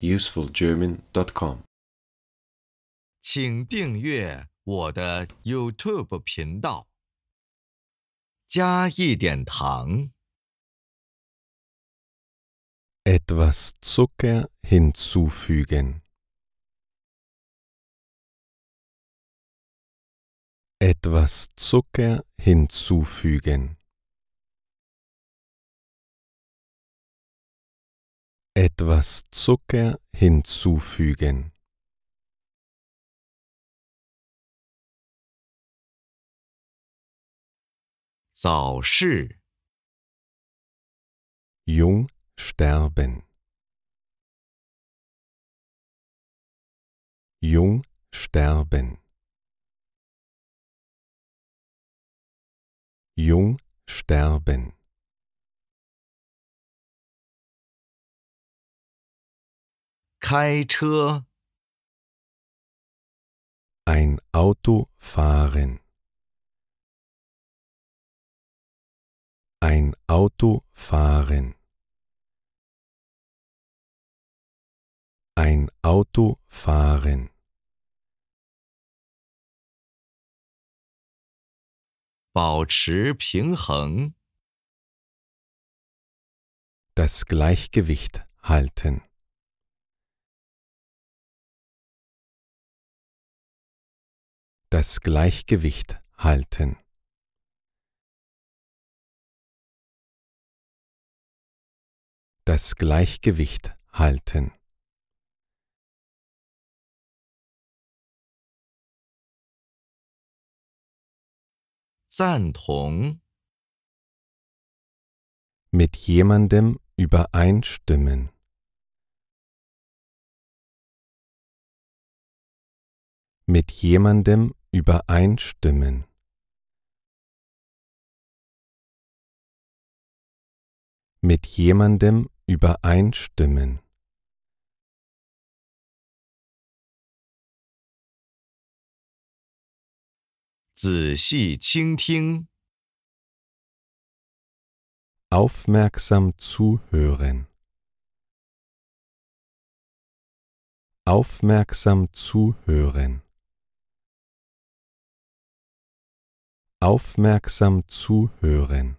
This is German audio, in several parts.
usefulgerman.com。请订阅我的 YouTube 频道，加一点糖。Etwas Zucker hinzufügen. Etwas Zucker hinzufügen. etwas Zucker hinzufügen. zao Jung sterben. Jung sterben. Jung sterben. 开车 ein Auto fahren ein Auto fahren ein Auto fahren das Gleichgewicht halten das Gleichgewicht halten. Das Gleichgewicht halten. Mit jemandem übereinstimmen. mit jemandem übereinstimmen. Mit jemandem übereinstimmen. Aufmerksam zuhören. Aufmerksam zuhören. aufmerksam zuhören.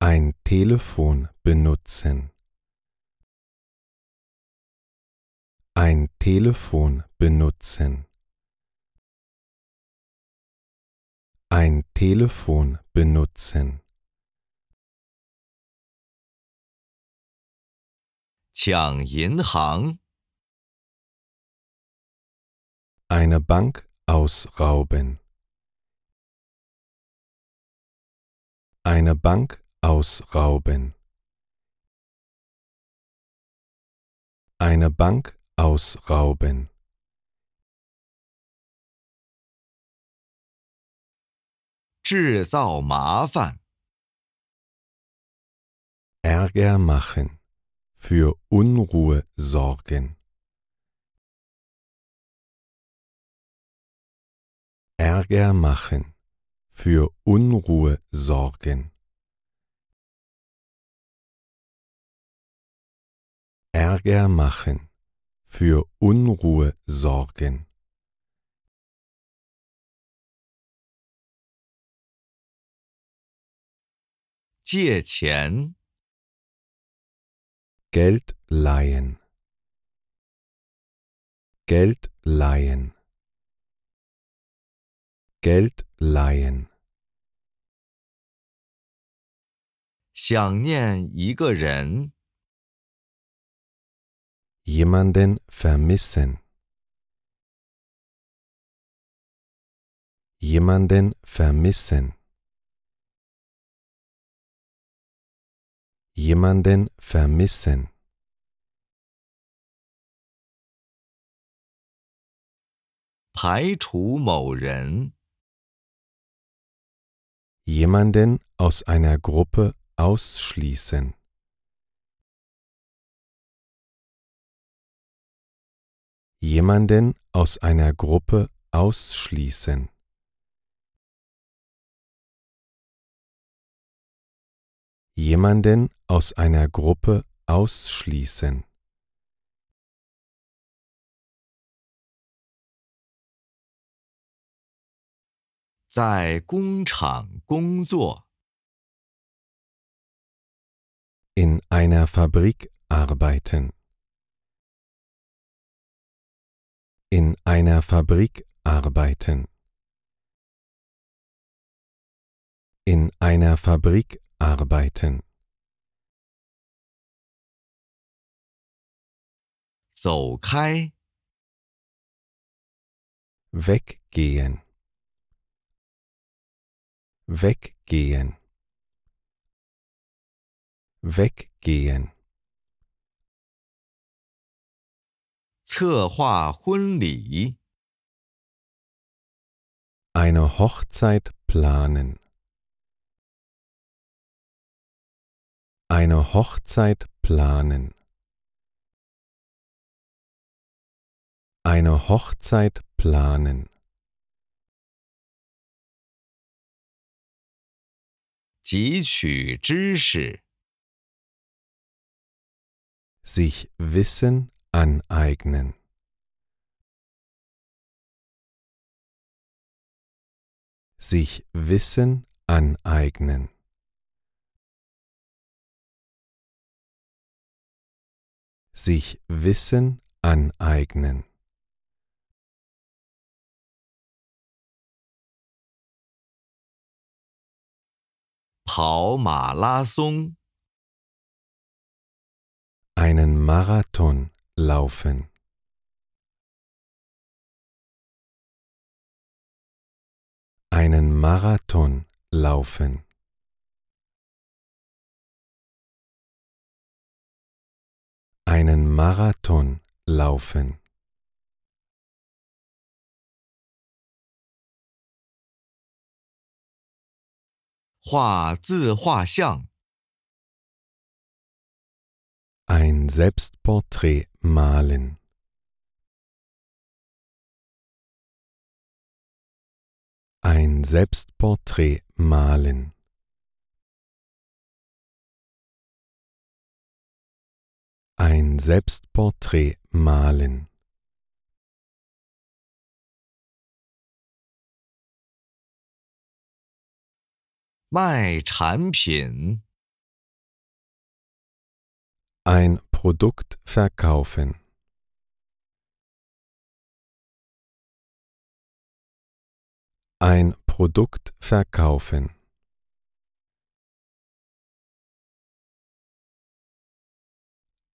Ein Telefon benutzen. Ein Telefon benutzen. Ein Telefon benutzen. 抢银行，eine Bank ausrauben, eine Bank ausrauben, eine Bank ausrauben. Ärger machen für Unruhe sorgen. Ärger machen, für Unruhe sorgen. Ärger machen, für Unruhe sorgen. Jie Geld leihen. Geld leihen. Geld leihen. 想念一个人。Jemanden vermissen. Jemanden vermissen. Jemanden vermissen. 排除某人。Jemanden aus einer Gruppe ausschließen. Jemanden aus einer Gruppe ausschließen. Jemanden aus einer Gruppe ausschließen. 在工厂工作。In einer Fabrik arbeiten. In einer Fabrik arbeiten. In einer Fabrik arbeiten. So, Kai. Weggehen weggehen weggehen 策划婚礼 eine Hochzeit planen eine Hochzeit planen eine Hochzeit planen 汲取知识。sich Wissen aneignen. sich Wissen aneignen. sich Wissen aneignen. Einen Marathon laufen. Einen Marathon laufen. Einen Marathon laufen. 画自画像。Ein Selbstporträt malen. Ein Selbstporträt malen. Ein Selbstporträt malen. 卖产品 ein Produkt verkaufen. Ein Produkt verkaufen.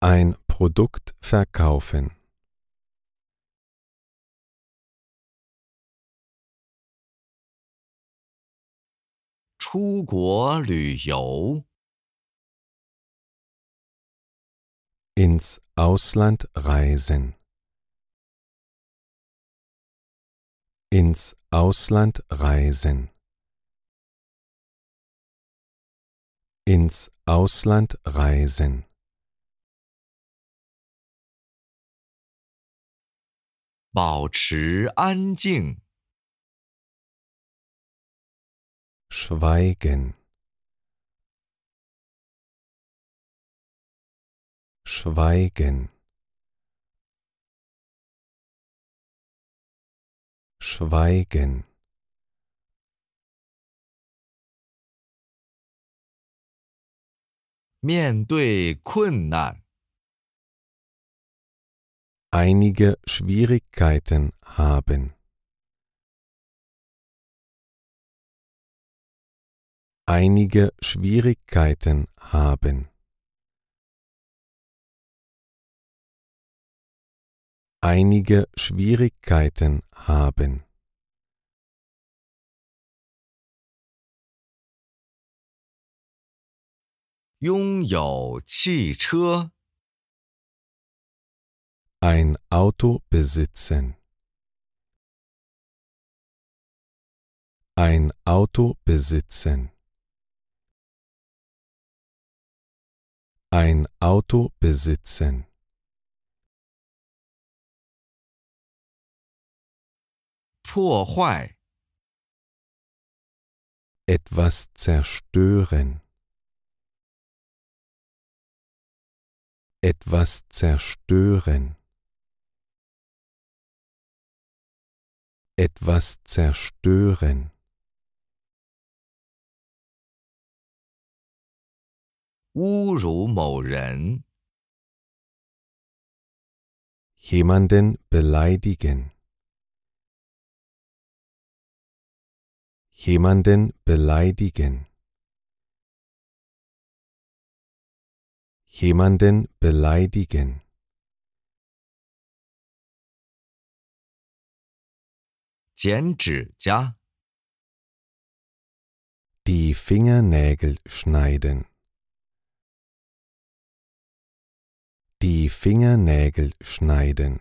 Ein Produkt verkaufen. 出国旅游。Ins Ausland reisen. Ins Ausland reisen. Ins Ausland reisen. Bauchi an Schweigen. Schweigen. Schweigen. Einige Schwierigkeiten haben. einige Schwierigkeiten haben. Einige Schwierigkeiten haben. Ein Auto besitzen. Ein Auto besitzen. Ein Auto besitzen etwas zerstören etwas zerstören etwas zerstören 侮辱某人，jemanden beleidigen, jemanden beleidigen, jemanden beleidigen. Die Fingernägel schneiden. Die Fingernägel schneiden.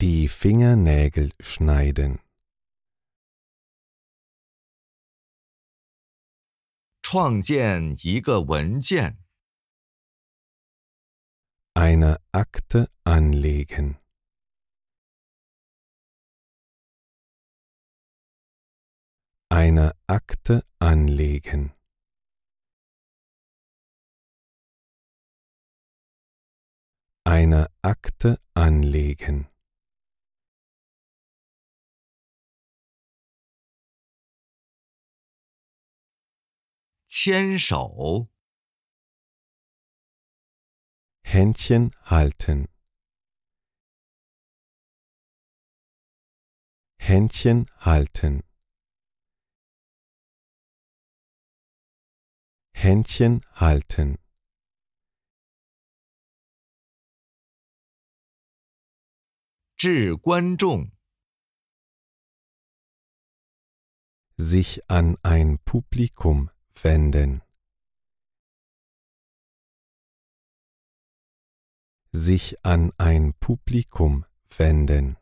Die Fingernägel schneiden. Eine Akte anlegen. Eine Akte anlegen. eine Akte anlegen. Händchen halten. Händchen halten. Händchen halten. 至关重。sich an ein Publikum wenden. sich an ein Publikum wenden.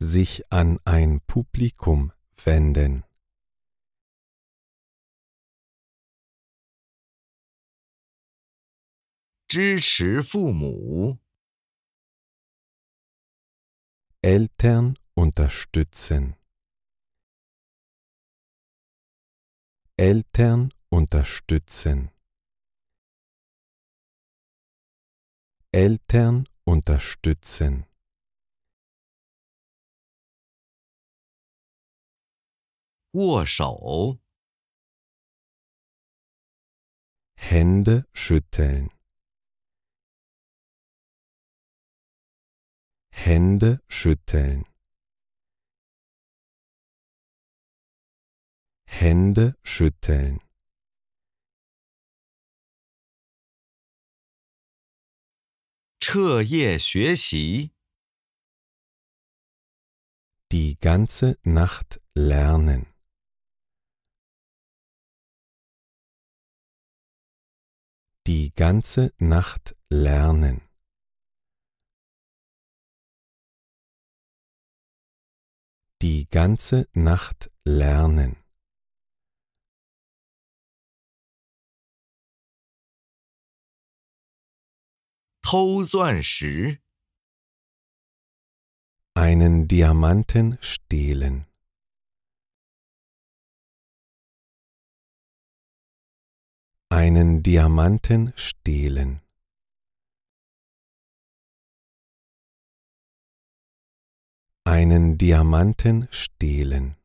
sich an ein Publikum wenden. Eltern unterstützen. Eltern unterstützen. Eltern unterstützen. Hände schütteln. Hände schütteln. Hände schütteln. Die ganze Nacht lernen. Die ganze Nacht lernen. die ganze Nacht lernen. Einen Diamanten stehlen. Einen Diamanten stehlen. einen Diamanten stehlen.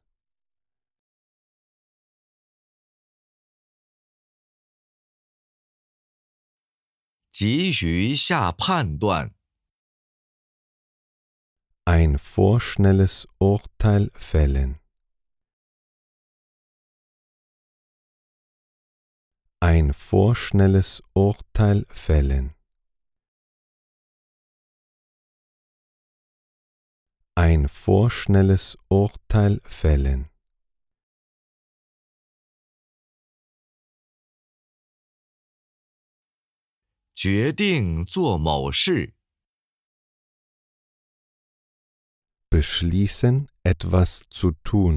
Ein vorschnelles Urteil fällen. Ein vorschnelles Urteil fällen. ein vorschnelles Urteil fällen. Beschließen, etwas zu tun.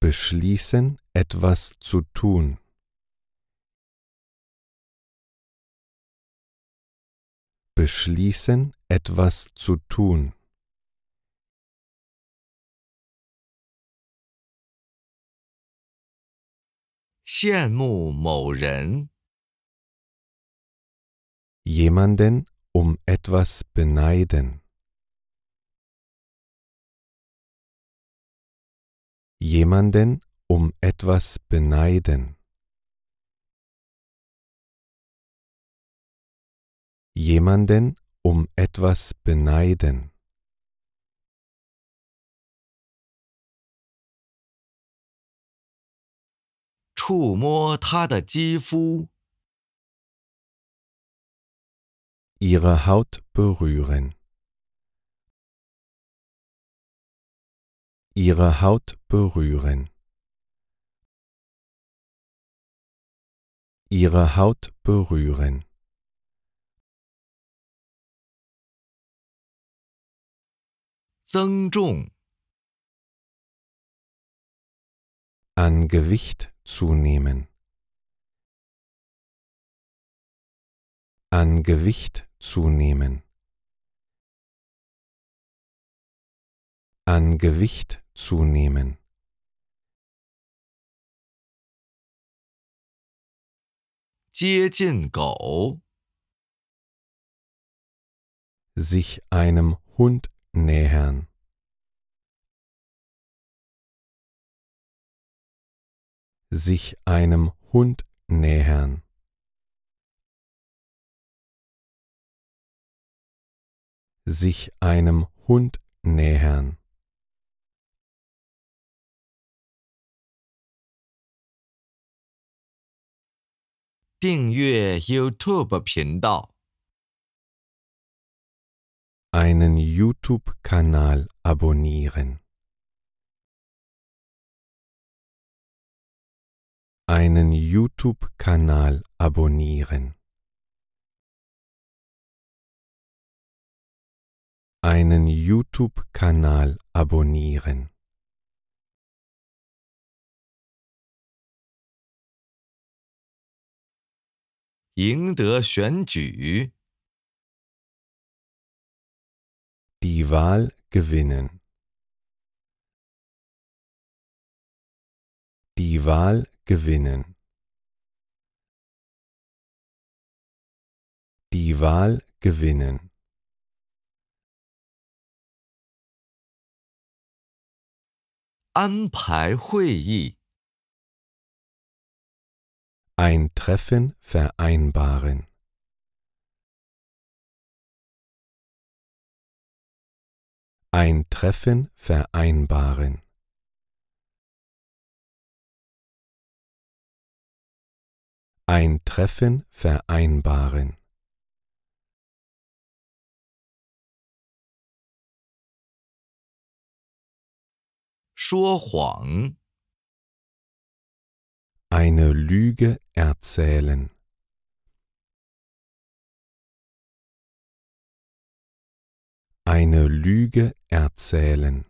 Beschließen, etwas zu tun. Beschließen, etwas zu tun. Jemanden um etwas beneiden. Jemanden um etwas beneiden. jemanden um etwas beneiden. Ihre Haut berühren. Ihre Haut berühren. Ihre Haut berühren. 增重，an Gewicht zunehmen, an Gewicht zunehmen, an Gewicht zunehmen. sich einem Hund nähern sich einem Hund nähern. Sich einem Hund nähern. Ding Yue YouTube 频道 einen YouTube-Kanal abonnieren. Einen YouTube-Kanal abonnieren. Einen YouTube-Kanal abonnieren. 赢得选举 die Wahl gewinnen. Die Wahl gewinnen. Die Wahl gewinnen. Ein Treffen vereinbaren. Ein Treffen vereinbaren. Ein Treffen vereinbaren. Eine Lüge erzählen. Eine Lüge erzählen.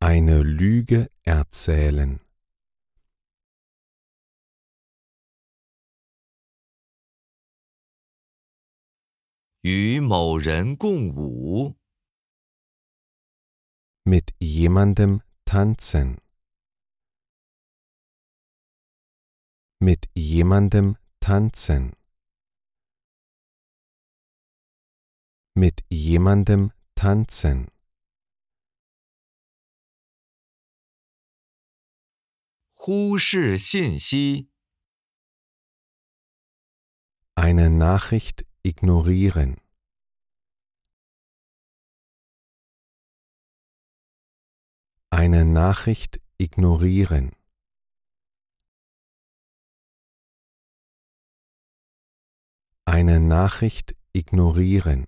Eine Lüge erzählen. Mit jemandem tanzen. Mit jemandem tanzen. mit jemandem tanzen. Eine Nachricht ignorieren. Eine Nachricht ignorieren. Eine Nachricht ignorieren.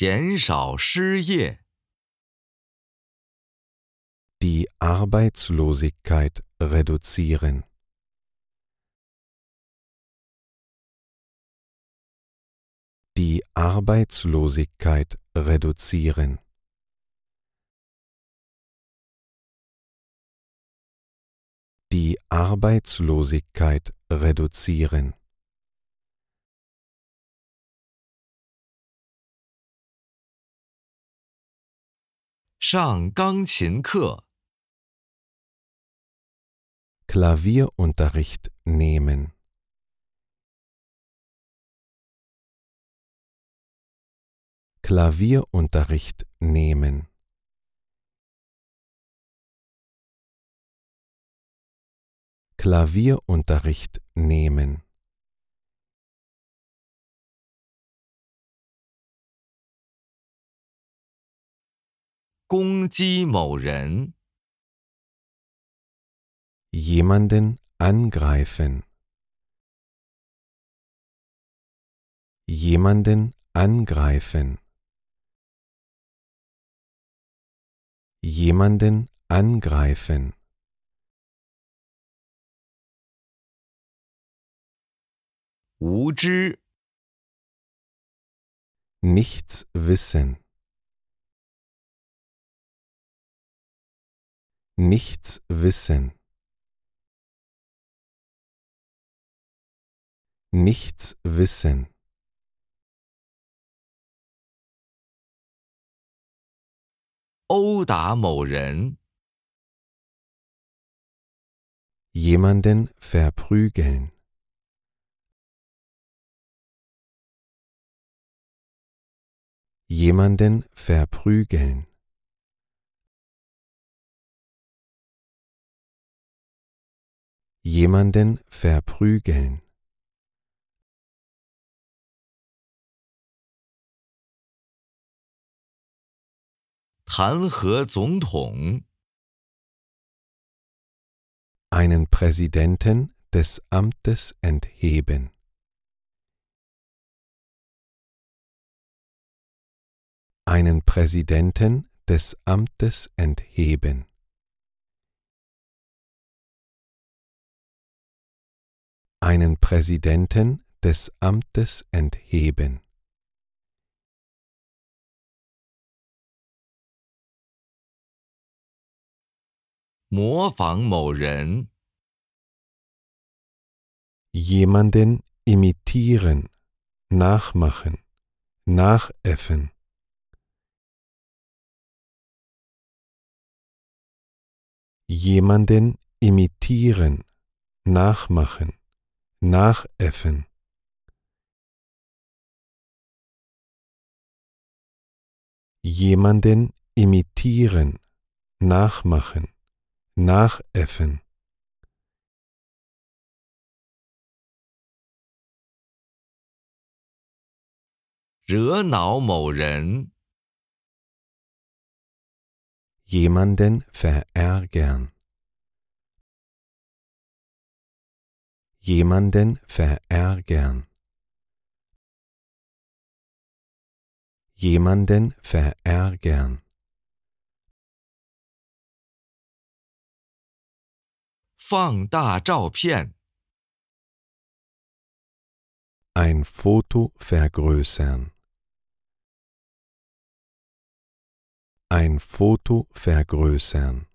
减少失业。Die Arbeitslosigkeit reduzieren. Die Arbeitslosigkeit reduzieren. Die Arbeitslosigkeit reduzieren. 上钢琴课。Klavierunterricht nehmen. Klavierunterricht nehmen. Klavierunterricht nehmen. 攻击某人。Jemanden angreifen. Jemanden angreifen. Jemanden angreifen. Nichts wissen. Nichts wissen. Nichts wissen. Jemanden verprügeln. Jemanden verprügeln. jemanden verprügeln. Einen Präsidenten des Amtes entheben. Einen Präsidenten des Amtes entheben. einen Präsidenten des Amtes entheben. Jemanden imitieren, nachmachen, nachäffen. Jemanden imitieren, nachmachen, nachäffen jemanden imitieren, nachmachen, nachäffen. Jemanden verärgern. jemanden verärgern jemanden verärgern Fang da ein Foto vergrößern ein Foto vergrößern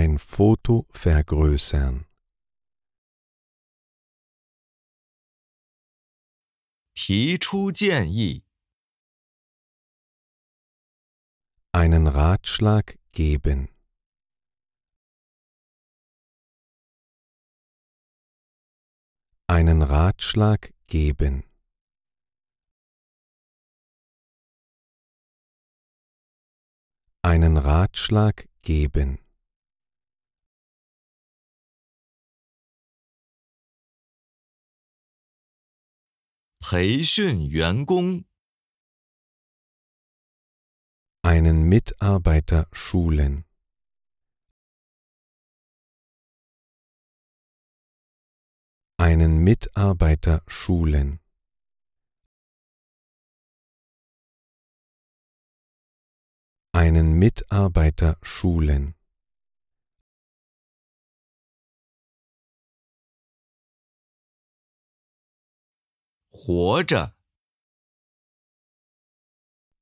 Ein Foto vergrößern. Einen Ratschlag geben. Einen Ratschlag geben. Einen Ratschlag geben. einen Mitarbeiter schulen. einen Mitarbeiter schulen. einen Mitarbeiter schulen.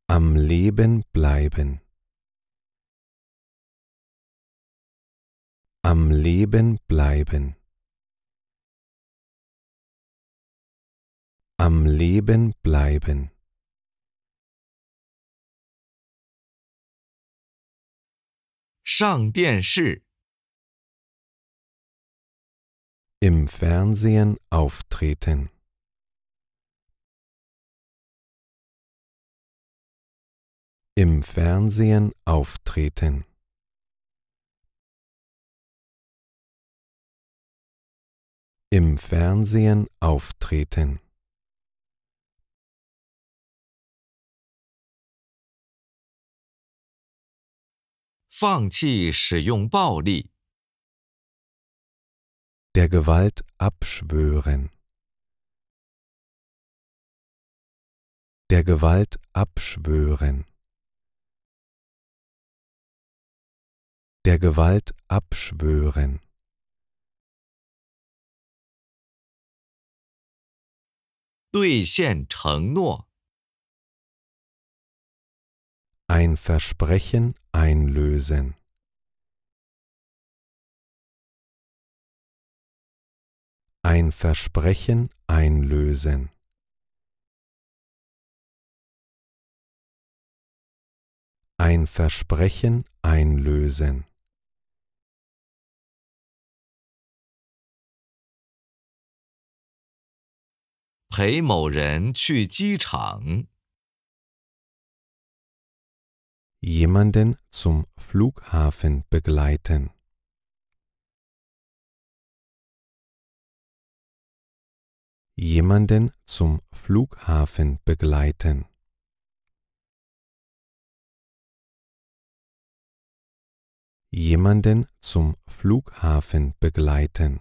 am Leben bleiben am Leben bleiben am Leben bleiben im Fernsehen auftreten im Fernsehen auftreten. Im Fernsehen auftreten. Der Gewalt abschwören. Der Gewalt abschwören. der Gewalt abschwören. Ein Versprechen einlösen. Ein Versprechen einlösen. Ein Versprechen einlösen. Jemanden zum Flughafen begleiten. Jemanden zum Flughafen begleiten. Jemanden zum Flughafen begleiten.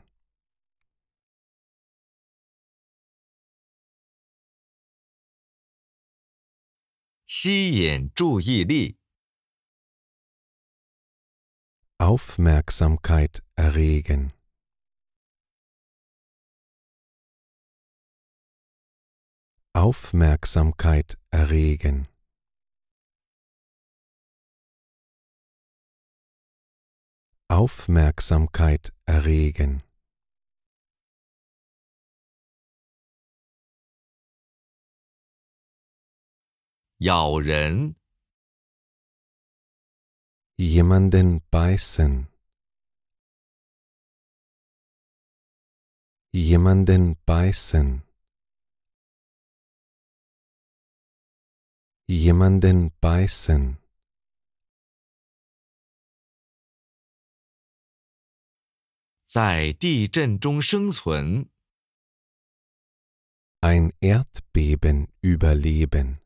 吸引注意力。Aufmerksamkeit erregen. Aufmerksamkeit erregen. Aufmerksamkeit erregen. 咬人，jemanden beißen, jemanden beißen, jemanden beißen. Ein Erdbeben überleben.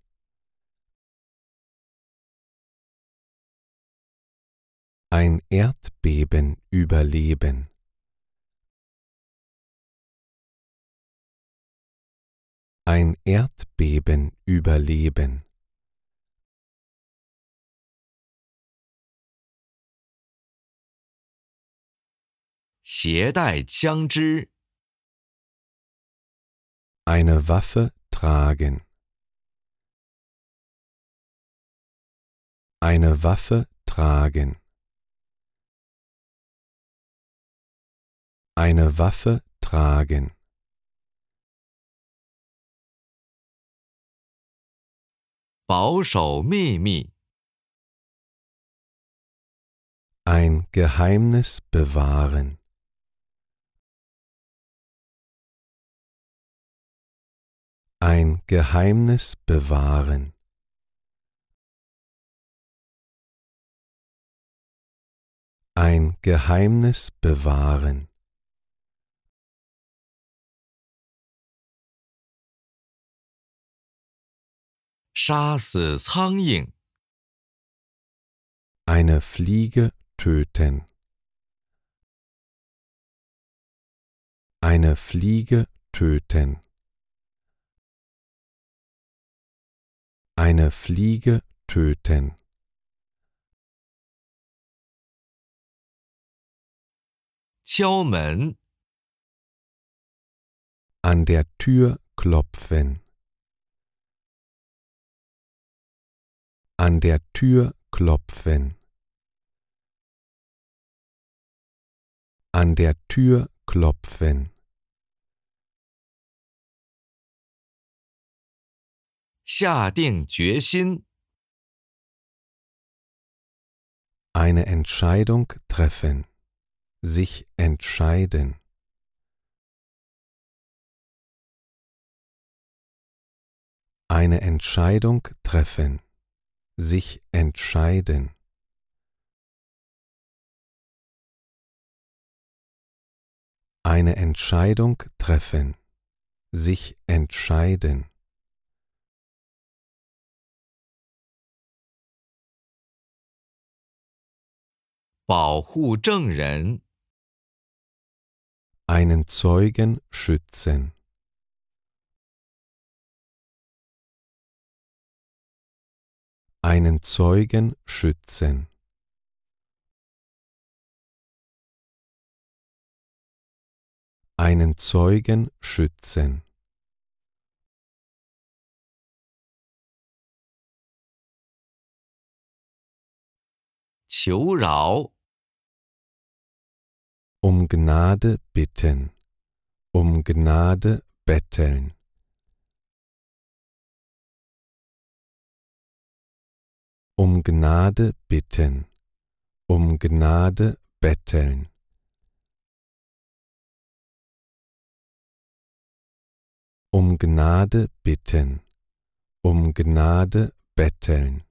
ein Erdbeben überleben. Ein Erdbeben überleben. Eine Waffe tragen. Eine Waffe tragen. Eine Waffe tragen. Ein Geheimnis bewahren. Ein Geheimnis bewahren. Ein Geheimnis bewahren. Eine Fliege töten. Eine Fliege töten. Eine Fliege töten. An der Tür klopfen. an der Tür klopfen an der Tür klopfen eine Entscheidung treffen sich entscheiden eine Entscheidung treffen sich entscheiden. Eine Entscheidung treffen, sich entscheiden. einen Zeugen schützen. einen Zeugen schützen. einen Zeugen schützen. Um Gnade bitten, um Gnade betteln. um Gnade bitten, um Gnade betteln. Um Gnade bitten, um Gnade betteln.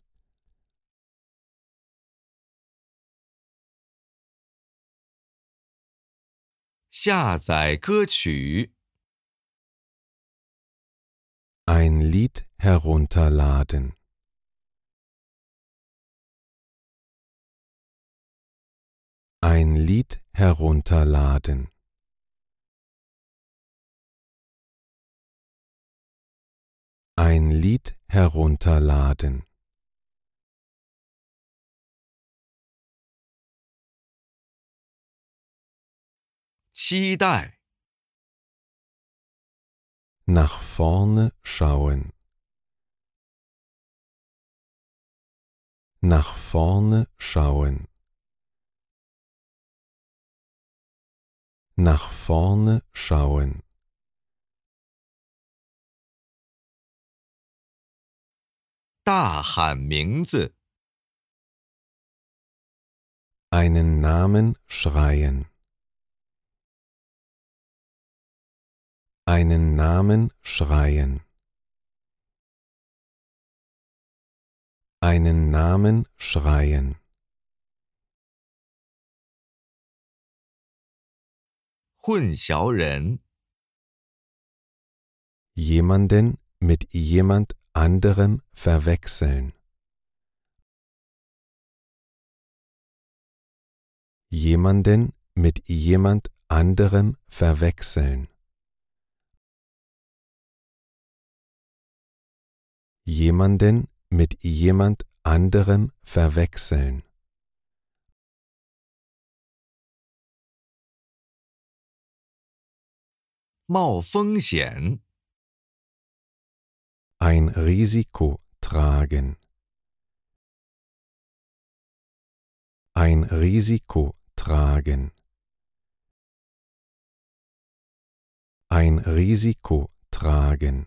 Ein Lied herunterladen. Ein Lied herunterladen. Ein Lied herunterladen. Nach vorne schauen. Nach vorne schauen. Nach vorne schauen. Einen Namen schreien. Einen Namen schreien. Einen Namen schreien. jemanden mit jemand anderem verwechseln. Jemanden mit jemand anderem verwechseln. Jemanden mit jemand anderem verwechseln. Ein Risiko tragen. Ein Risiko tragen. Ein Risiko tragen.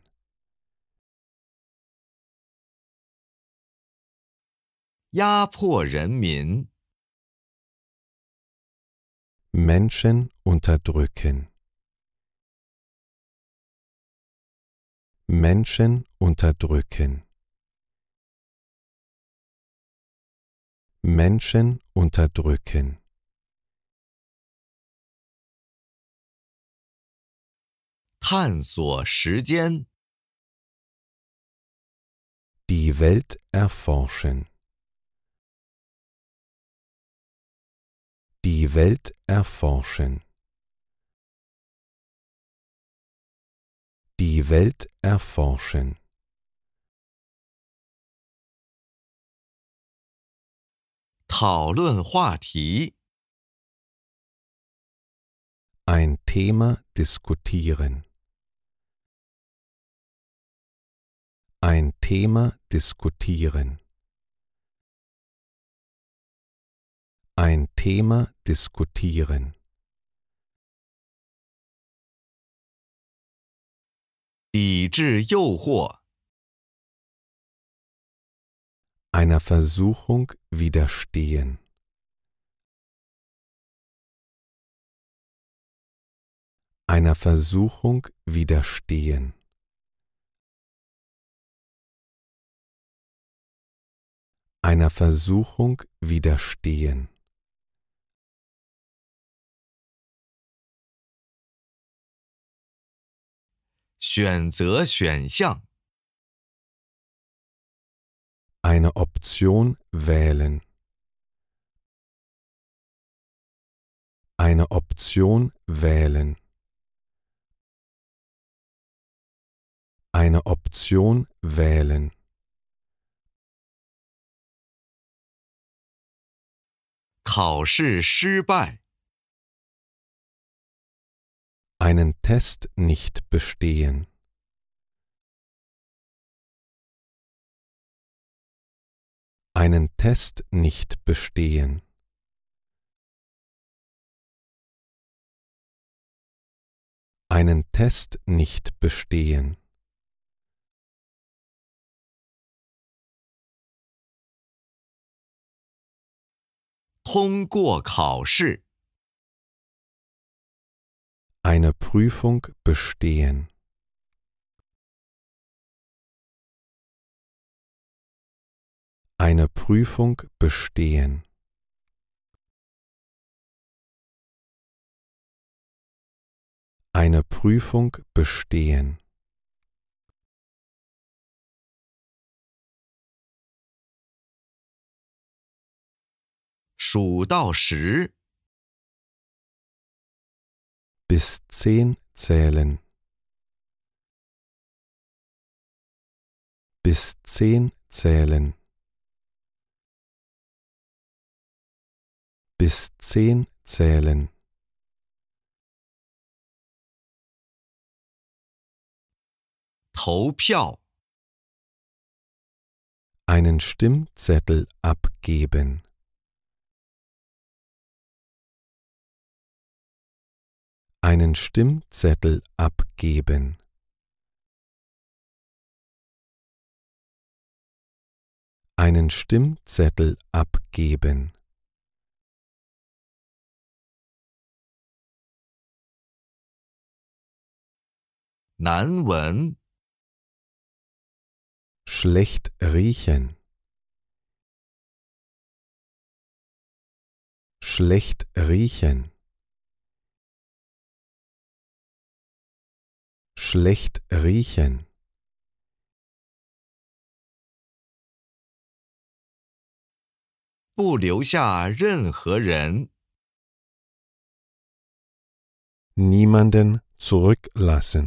Menschen unterdrücken. Menschen unterdrücken. Menschen unterdrücken. Die Welt erforschen. Die Welt erforschen. Die Welt erforschen. Ein Thema diskutieren. Ein Thema diskutieren. Ein Thema diskutieren. Einer Versuchung widerstehen. Einer Versuchung widerstehen. Einer Versuchung widerstehen. 选择选项。Eine Option wählen. Eine Option wählen. Eine Option wählen. wählen. 考试失败 einen Test nicht bestehen. Einen Test nicht bestehen. Einen Test nicht bestehen. Kong 过考试 eine Prüfung bestehen. Eine Prüfung bestehen. Eine Prüfung bestehen. Shu Dao Shi bis zehn zählen. Bis zehn zählen. Bis zehn zählen. Einen Stimmzettel abgeben. einen Stimmzettel abgeben. Einen Stimmzettel abgeben. Nanwen Schlecht riechen. Schlecht riechen. schlecht riechen. Niemanden zurücklassen.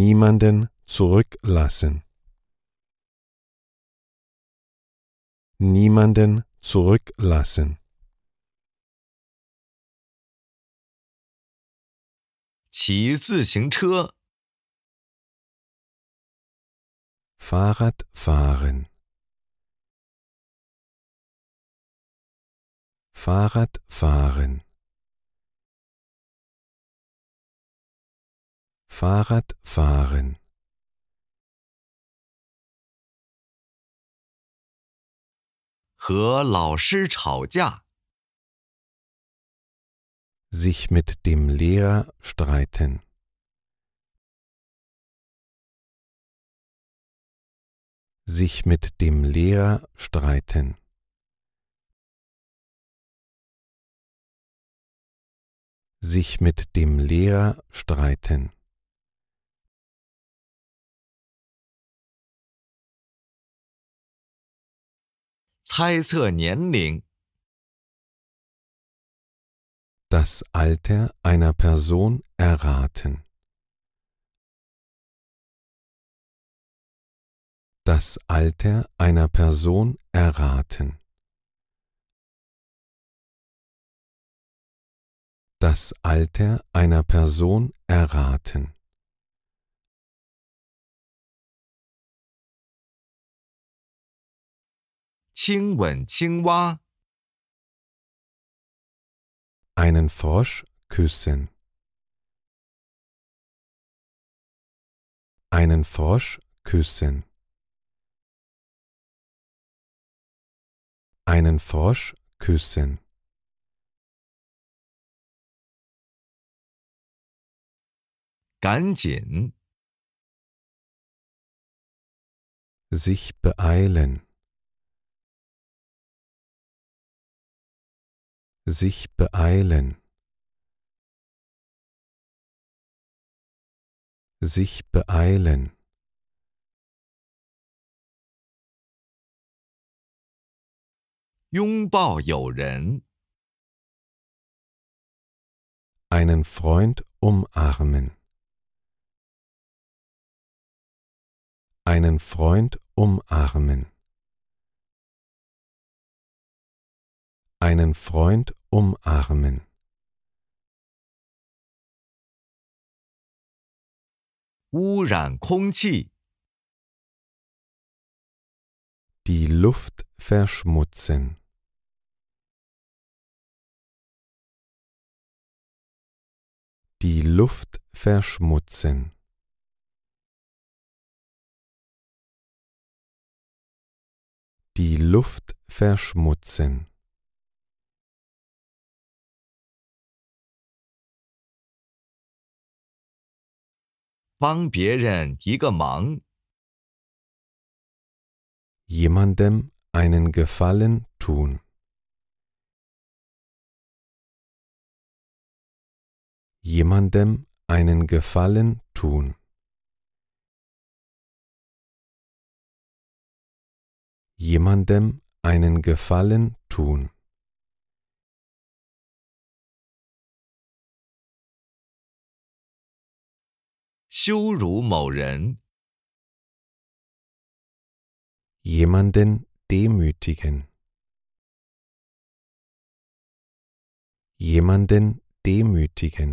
Niemanden zurücklassen. Niemanden zurücklassen. 骑自行车，Fahrrad fahren，Fahrrad fahren，Fahrrad fahren，和老师吵架。sich mit dem Lehrer streiten. Sich mit dem Lehrer streiten. Sich mit dem Lehrer streiten das Alter einer Person erraten. Das Alter einer Person erraten. Das Alter einer Person erraten. Qingwen Qingwa einen Frosch küssen, einen Frosch küssen, einen Frosch küssen. sich beeilen sich beeilen, sich beeilen. einen Freund umarmen einen Freund umarmen einen Freund umarmen. Die Luft verschmutzen. Die Luft verschmutzen. Die Luft verschmutzen. 帮别人一个忙。Jemandem einen Gefallen tun. Jemandem einen Gefallen tun. Jemandem einen Gefallen tun. 羞辱某人。Jemanden demütigen. Jemanden demütigen.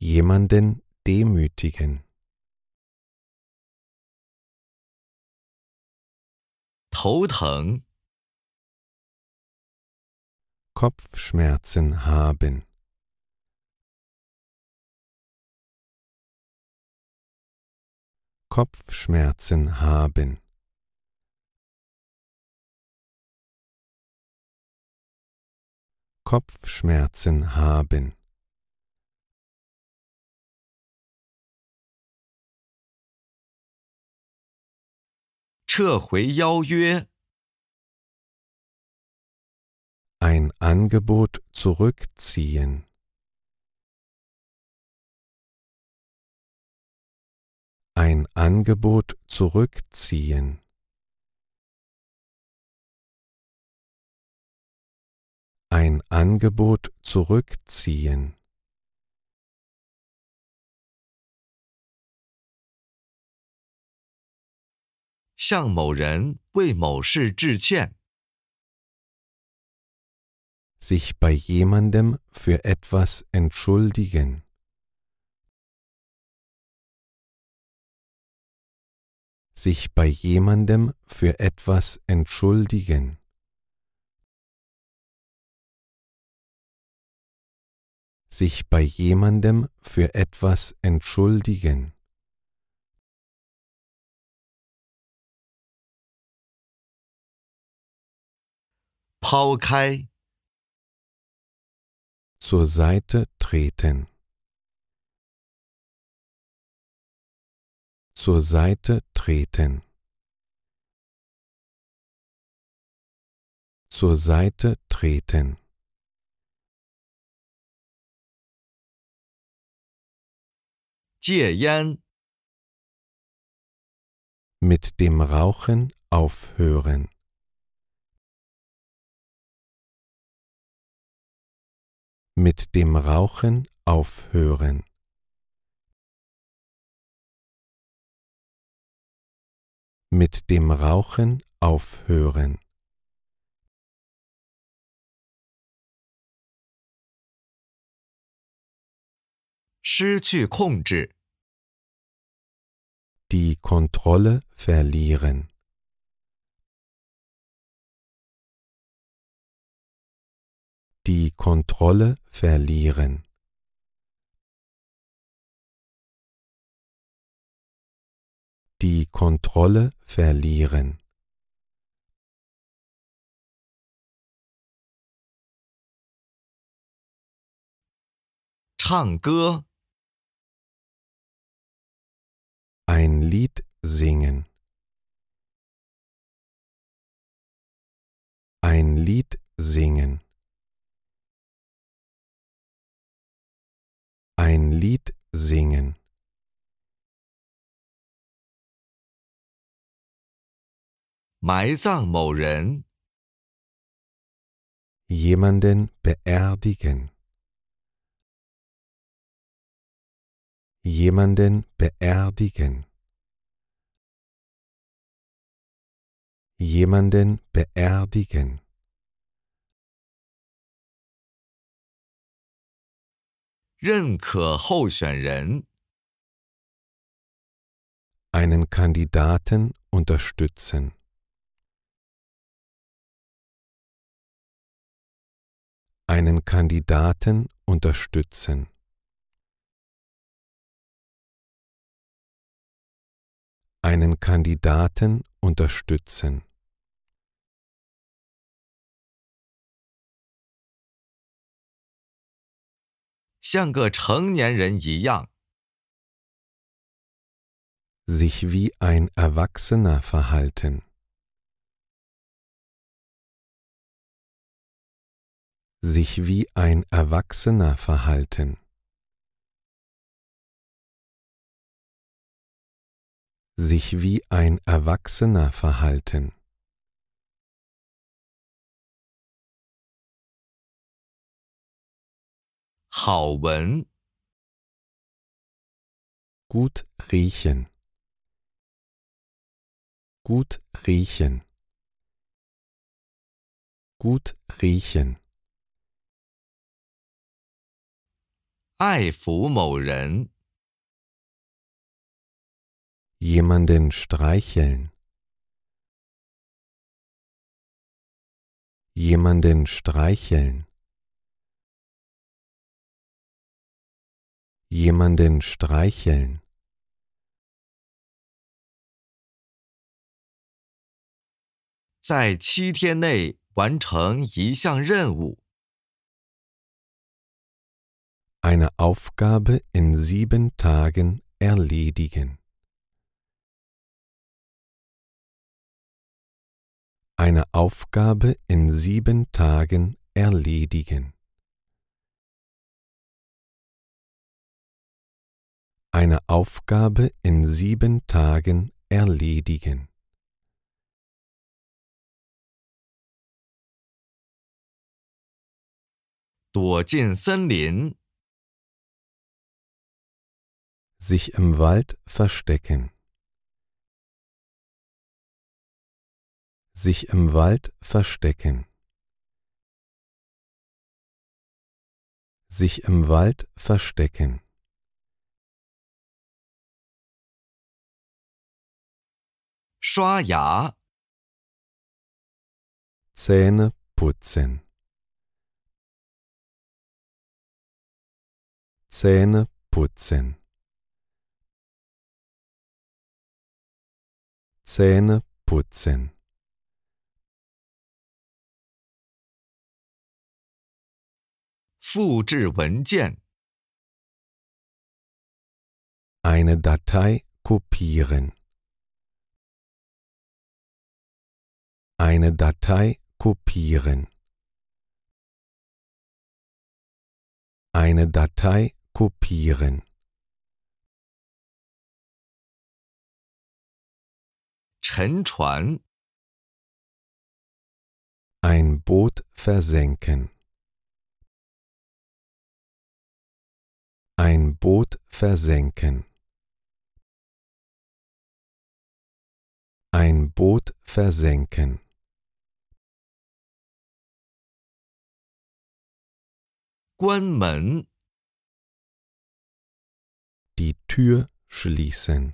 Jemanden demütigen. kopfschmerzen haben. Kopfschmerzen haben. Kopfschmerzen haben. Ein Angebot zurückziehen. Ein Angebot zurückziehen. Ein Angebot zurückziehen. Sich bei jemandem für etwas entschuldigen. sich bei jemandem für etwas entschuldigen. sich bei jemandem für etwas entschuldigen. Pao zur Seite treten. zur Seite treten. Zur Seite treten. Mit dem Rauchen aufhören. Mit dem Rauchen aufhören. mit dem Rauchen aufhören. Die Kontrolle verlieren. Die Kontrolle verlieren. die Kontrolle verlieren. Ein Lied singen. Ein Lied singen. Ein Lied singen. 埋葬某人。Jemanden beerdigen. Jemanden beerdigen. Jemanden beerdigen. Einen Kandidaten unterstützen. einen Kandidaten unterstützen. einen Kandidaten unterstützen. Sich wie ein Erwachsener verhalten. sich wie ein Erwachsener verhalten. sich wie ein Erwachsener verhalten. Haowen Gut riechen. Gut riechen. Gut riechen. 爱抚某人，jemanden streicheln，jemanden streicheln，jemanden streicheln，在七天内完成一项任务。eine Aufgabe in sieben Tagen erledigen. Eine Aufgabe in sieben Tagen erledigen. Eine Aufgabe in sieben Tagen erledigen sich im Wald verstecken. Sich im Wald verstecken. Sich im Wald verstecken. Schwaja. Zähne putzen. Zähne putzen. Zähne putzen. Eine Datei kopieren. Eine Datei kopieren. Eine Datei kopieren. 沉船 ein Boot versenken ein Boot versenken ein Boot versenken Guanmen die Tür schließen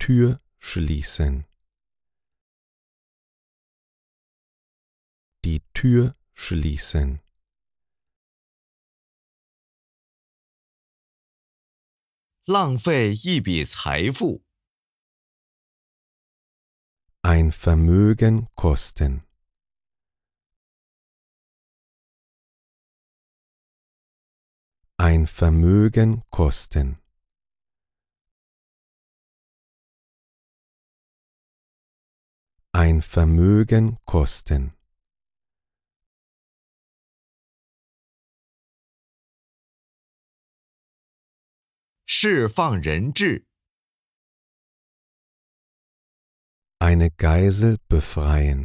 Tür schließen. Die Tür schließen. Ein Vermögen kosten. Ein Vermögen kosten. ein Vermögen kosten. Eine Geisel befreien.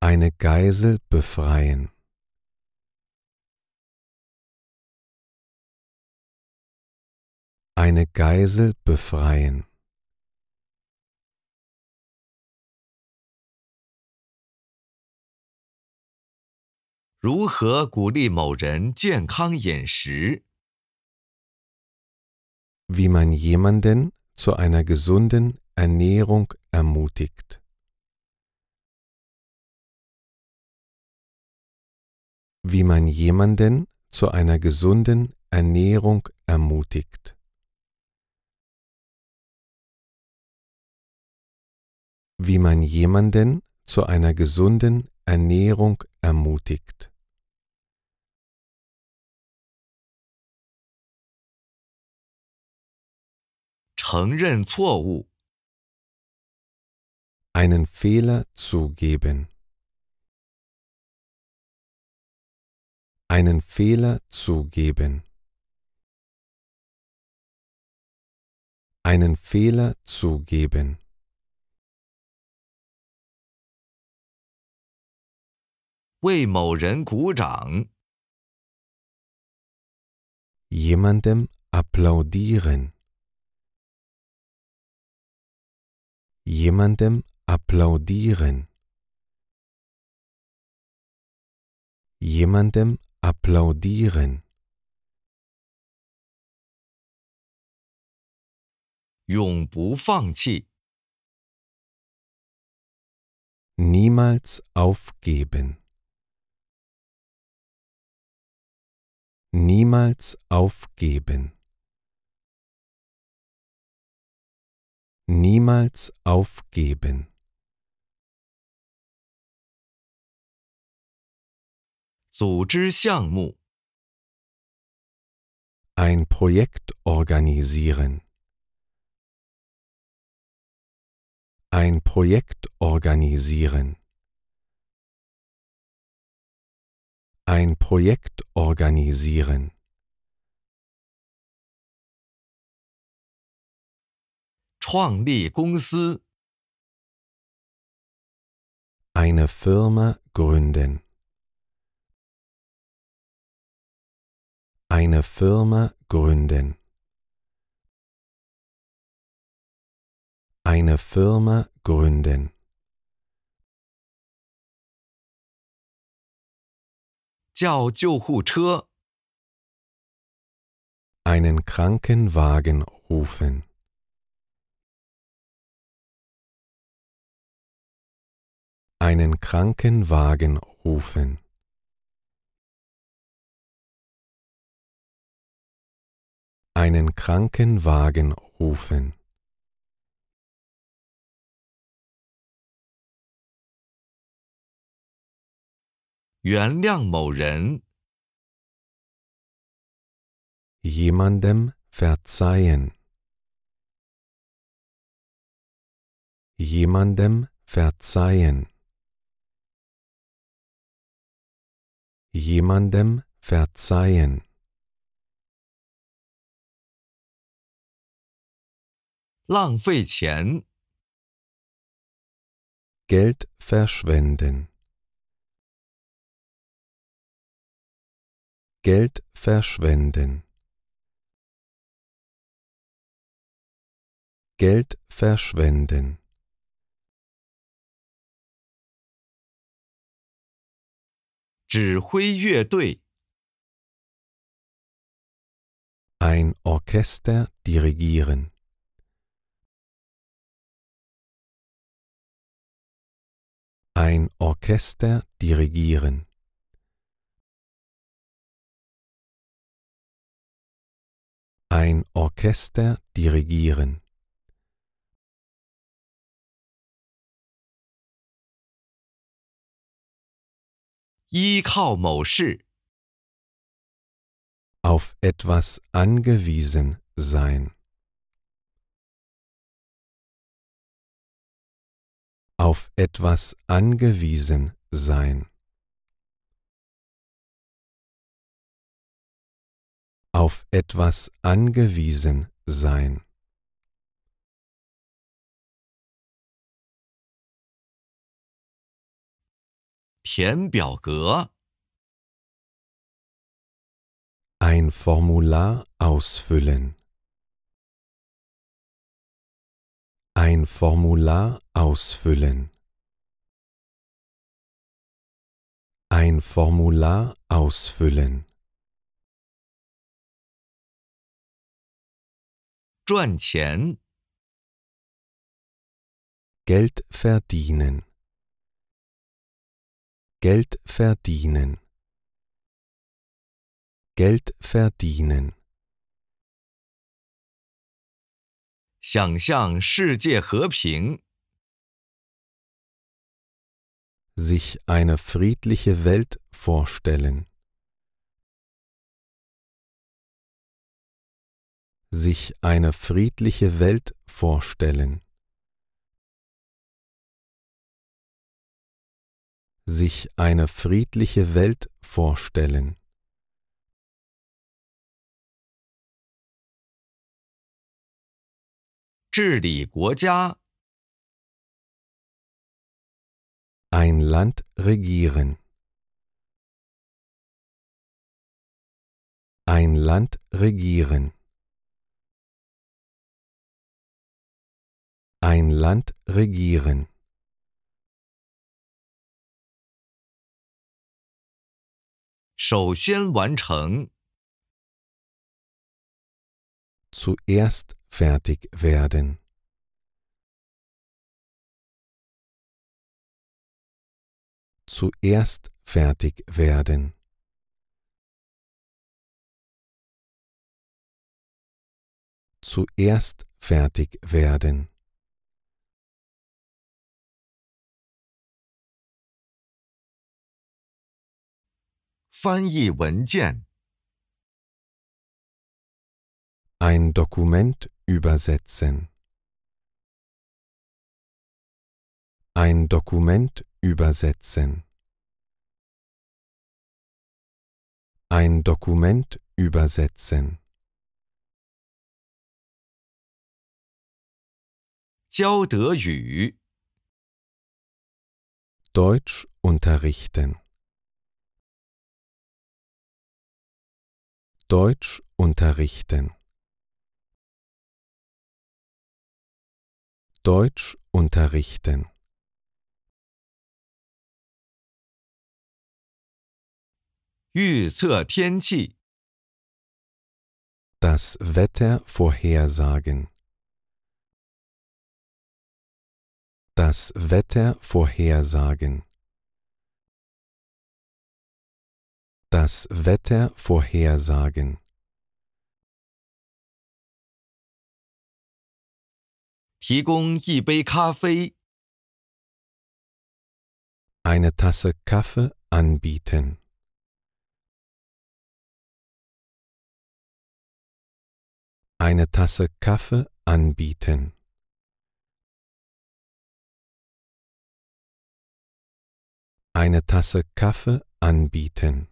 Eine Geisel befreien. eine Geisel befreien. Wie man jemanden zu einer gesunden Ernährung ermutigt. Wie man jemanden zu einer gesunden Ernährung ermutigt. wie man jemanden zu einer gesunden Ernährung ermutigt. einen Fehler zugeben einen Fehler zugeben einen Fehler zugeben 为某人鼓掌. Jemandem applaudieren. Jemandem applaudieren. Jemandem applaudieren. niemals aufgeben. Niemals aufgeben. Niemals aufgeben. Ein Projekt organisieren. Ein Projekt organisieren. Ein Projekt organisieren. Eine Firma gründen. Eine Firma gründen. Eine Firma gründen. 叫救护车。einen Krankenwagen rufen. einen Krankenwagen rufen. einen Krankenwagen rufen. 原谅某人。Jemandem verzeihen. Jemandem verzeihen. Jemandem verzeihen. Geld verschwenden. Geld verschwenden. Geld verschwenden. Ein Orchester dirigieren. Ein Orchester dirigieren. Ein Orchester dirigieren. Auf etwas angewiesen sein. Auf etwas angewiesen sein. auf etwas angewiesen sein. Ein Formular ausfüllen. Ein Formular ausfüllen. Ein Formular ausfüllen. 赚钱 Geld verdienen Geld verdienen Geld verdienen 想象世界和平 sich eine friedliche Welt vorstellen sich eine friedliche Welt vorstellen. sich eine friedliche Welt vorstellen. Ein Land regieren. Ein Land regieren. Ein Land regieren. Zuerst fertig werden. Zuerst fertig werden. Zuerst fertig werden. 翻译文件。Ein Dokument übersetzen. Ein Dokument übersetzen. Ein Dokument übersetzen. Deutsch unterrichten. Deutsch unterrichten. Deutsch unterrichten. Das Wetter vorhersagen. Das Wetter vorhersagen. Das Wetter vorhersagen. Eine Tasse Kaffee anbieten. Eine Tasse Kaffee anbieten. Eine Tasse Kaffee anbieten.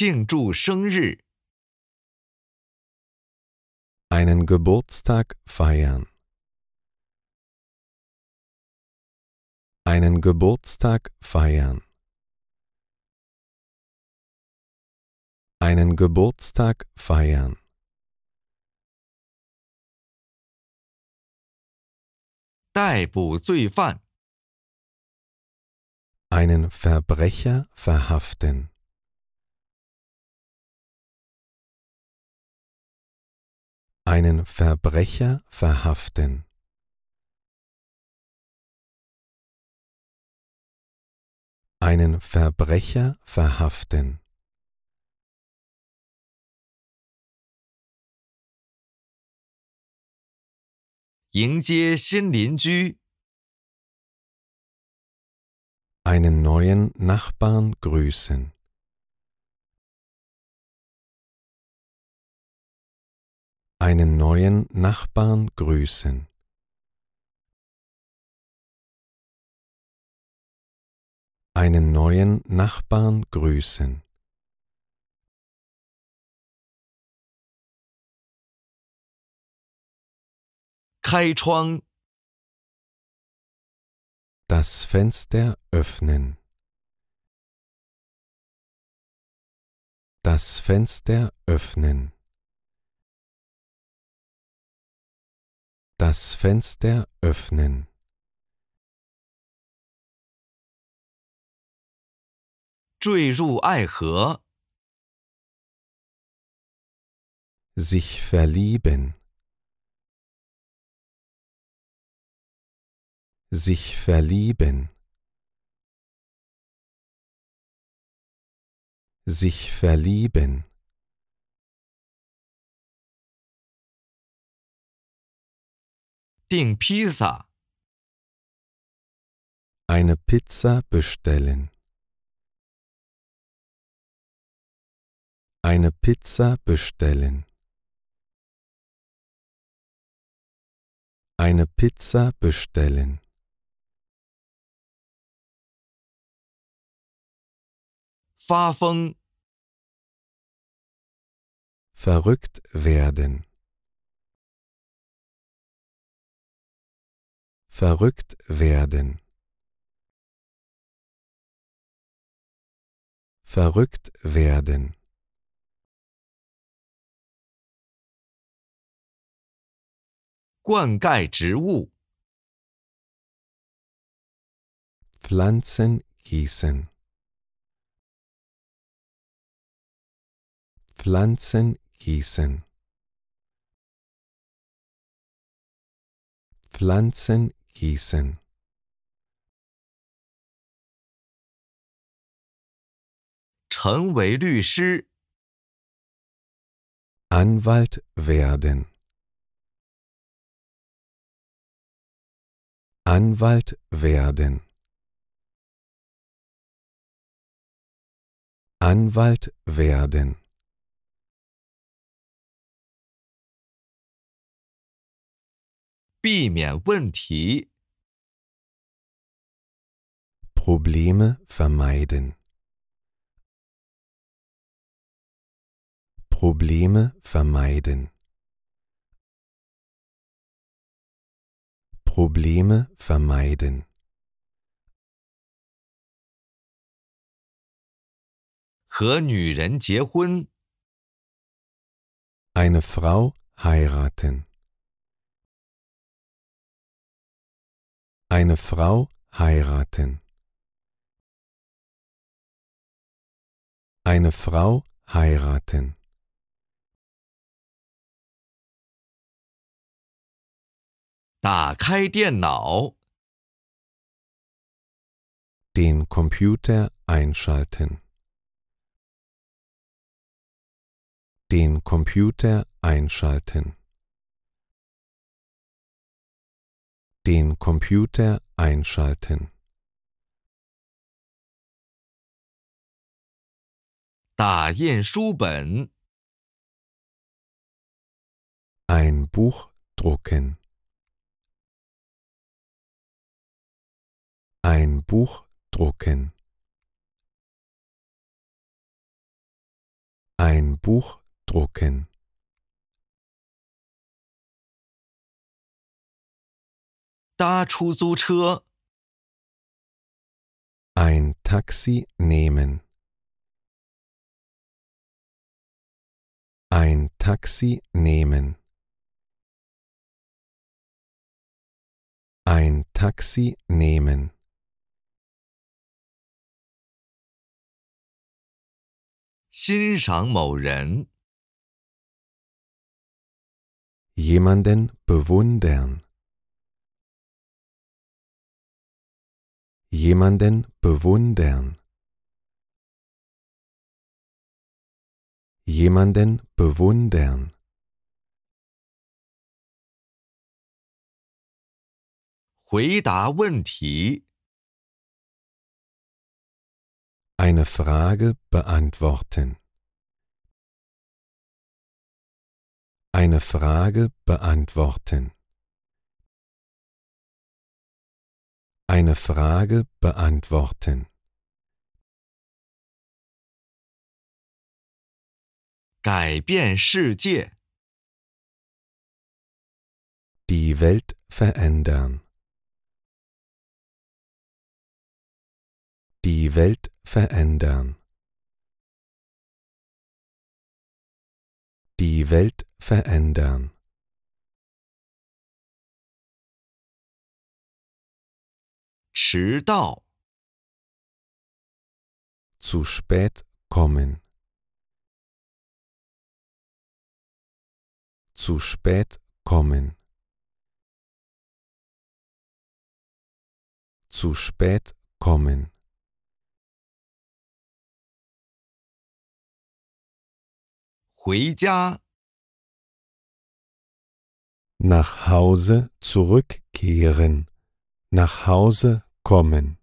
庆祝生日。Einen Geburtstag feiern. Einen Geburtstag feiern. Einen Geburtstag feiern. Einen Verbrecher verhaften. einen Verbrecher verhaften. Einen Verbrecher verhaften. Einen neuen Nachbarn grüßen. einen neuen Nachbarn grüßen. Einen neuen Nachbarn grüßen. Das Fenster öffnen. Das Fenster öffnen. Das Fenster öffnen. Sich verlieben. Sich verlieben. Sich verlieben. 订披萨。Eine Pizza bestellen. Eine Pizza bestellen. Eine Pizza bestellen. Verrückt werden. verrückt werden. Verrückt werden. Pflanzen gießen. Pflanzen gießen. Pflanzen gießen. Anwalt werden. Anwalt werden. Anwalt werden. 避免问题。Probleme vermeiden. Probleme vermeiden. Probleme vermeiden. Eine Frau heiraten. Eine Frau heiraten. Eine Frau heiraten. Den Computer einschalten. Den Computer einschalten. Den Computer einschalten. Da Ein Buch drucken. Ein Buch drucken. Ein Buch drucken. 搭出租车。Ein Taxi nehmen. Ein Taxi nehmen. Ein Taxi nehmen. Jemanden bewundern. jemanden bewundern jemanden bewundern eine Frage beantworten eine Frage beantworten Eine Frage beantworten. Die Welt verändern. Die Welt verändern. Die Welt verändern. Zu spät kommen. Zu spät kommen. Zu spät kommen. Nach Hause zurückkehren. Nach Hause kommen.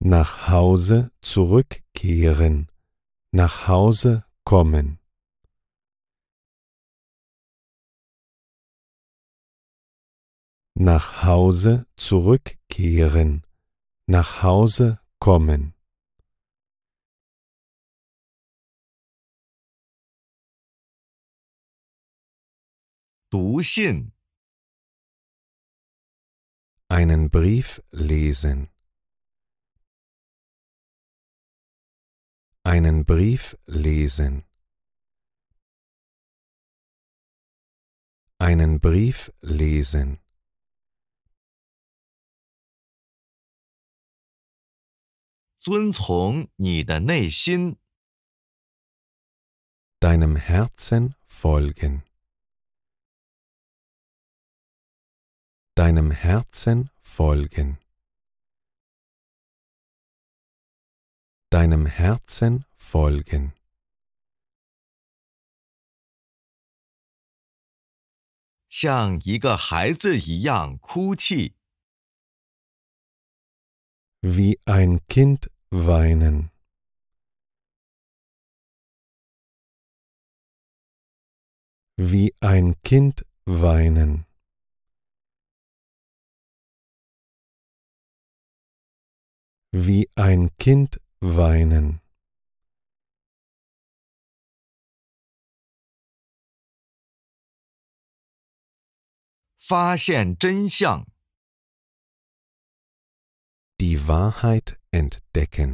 Nach Hause zurückkehren, nach Hause kommen. Nach Hause zurückkehren, nach Hause kommen. 读信。Einen Brief lesen. Einen Brief lesen. Einen Brief lesen. Deinem Herzen folgen. deinem Herzen folgen. Deinem Herzen folgen. Wie ein Kind weinen. Wie ein Kind weinen. wie ein Kind weinen. Die Wahrheit entdecken.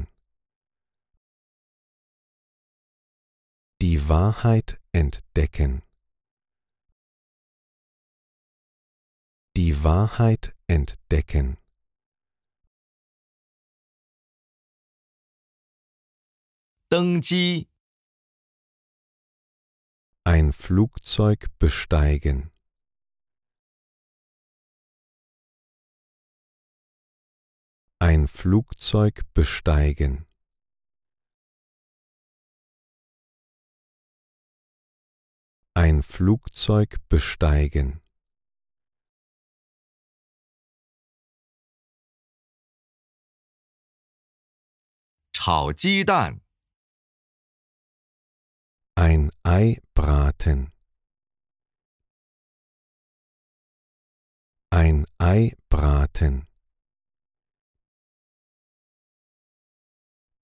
Die Wahrheit entdecken. Die Wahrheit entdecken. 登机。Ein Flugzeug besteigen. Ein Flugzeug besteigen. Ein Flugzeug besteigen. Chao Ji Dan. Ein Ei braten. Ein Ei braten.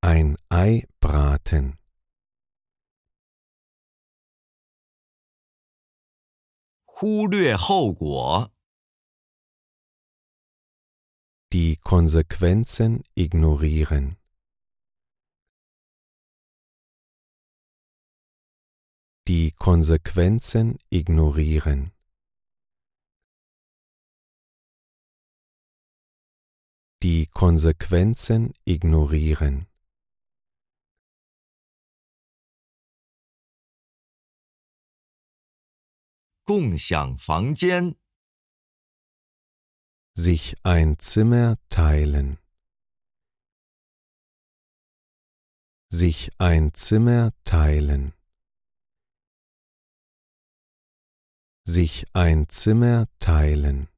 Ein Ei braten. Die Konsequenzen ignorieren. die Konsequenzen ignorieren. Die Konsequenzen ignorieren. Sich ein Zimmer teilen. Sich ein Zimmer teilen. Sich ein Zimmer teilen.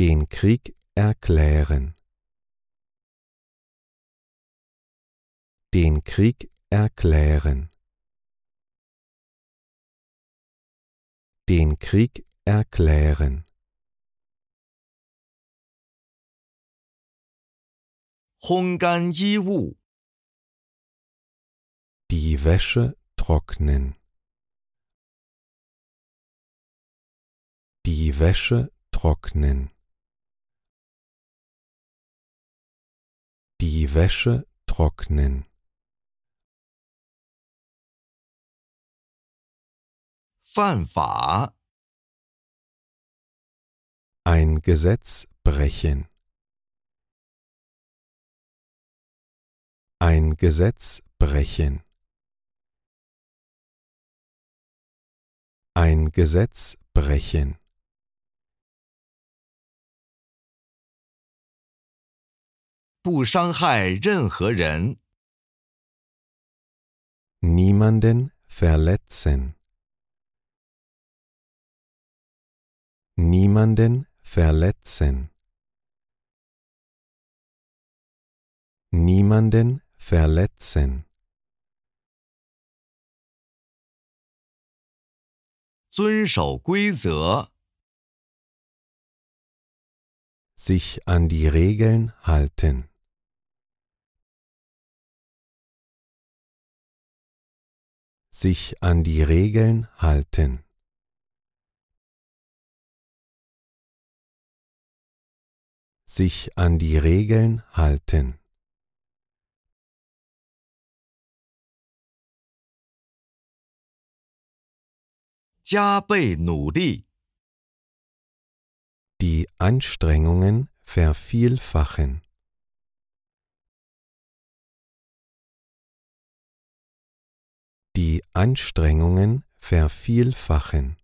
Den Krieg erklären. Den Krieg erklären. Den Krieg erklären. Die Wäsche trocknen. Die Wäsche trocknen. Die Wäsche trocknen. Fanfa. Ein Gesetz brechen. Ein Gesetz brechen. Ein Gesetz brechen. Niemanden verletzen. Niemanden verletzen. Niemanden verletzen. 遵守规则 sich an die Regeln halten. （sich an die Regeln halten. Sich an die Regeln halten. 加倍努力。Die Anstrengungen vervielfachen. Die Anstrengungen vervielfachen.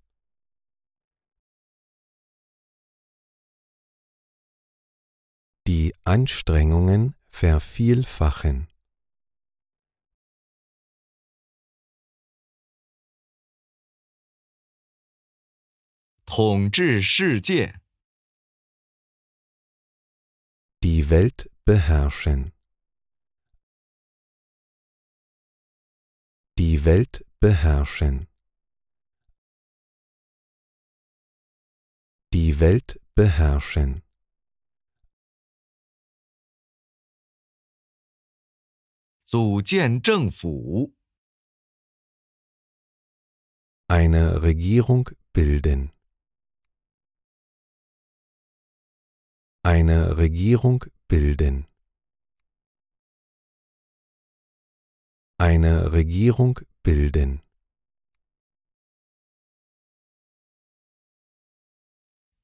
Die Anstrengungen vervielfachen. 统治世界，die Welt beherrschen, die Welt beherrschen, die Welt beherrschen. Eine Regierung bilden. eine Regierung bilden. Eine Regierung bilden.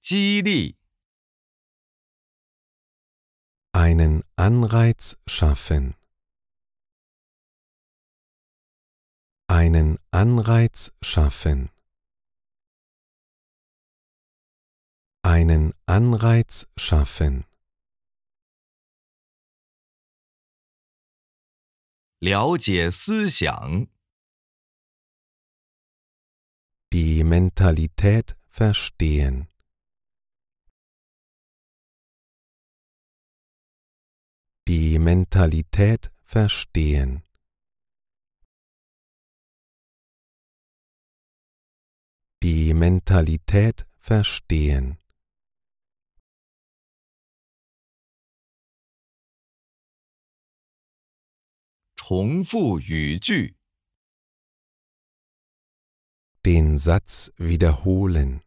Chili. Einen Anreiz schaffen. Einen Anreiz schaffen. einen Anreiz schaffen. 了解思想 die Mentalität verstehen. Die Mentalität verstehen. Die Mentalität verstehen. 重复语句。Den Satz wiederholen.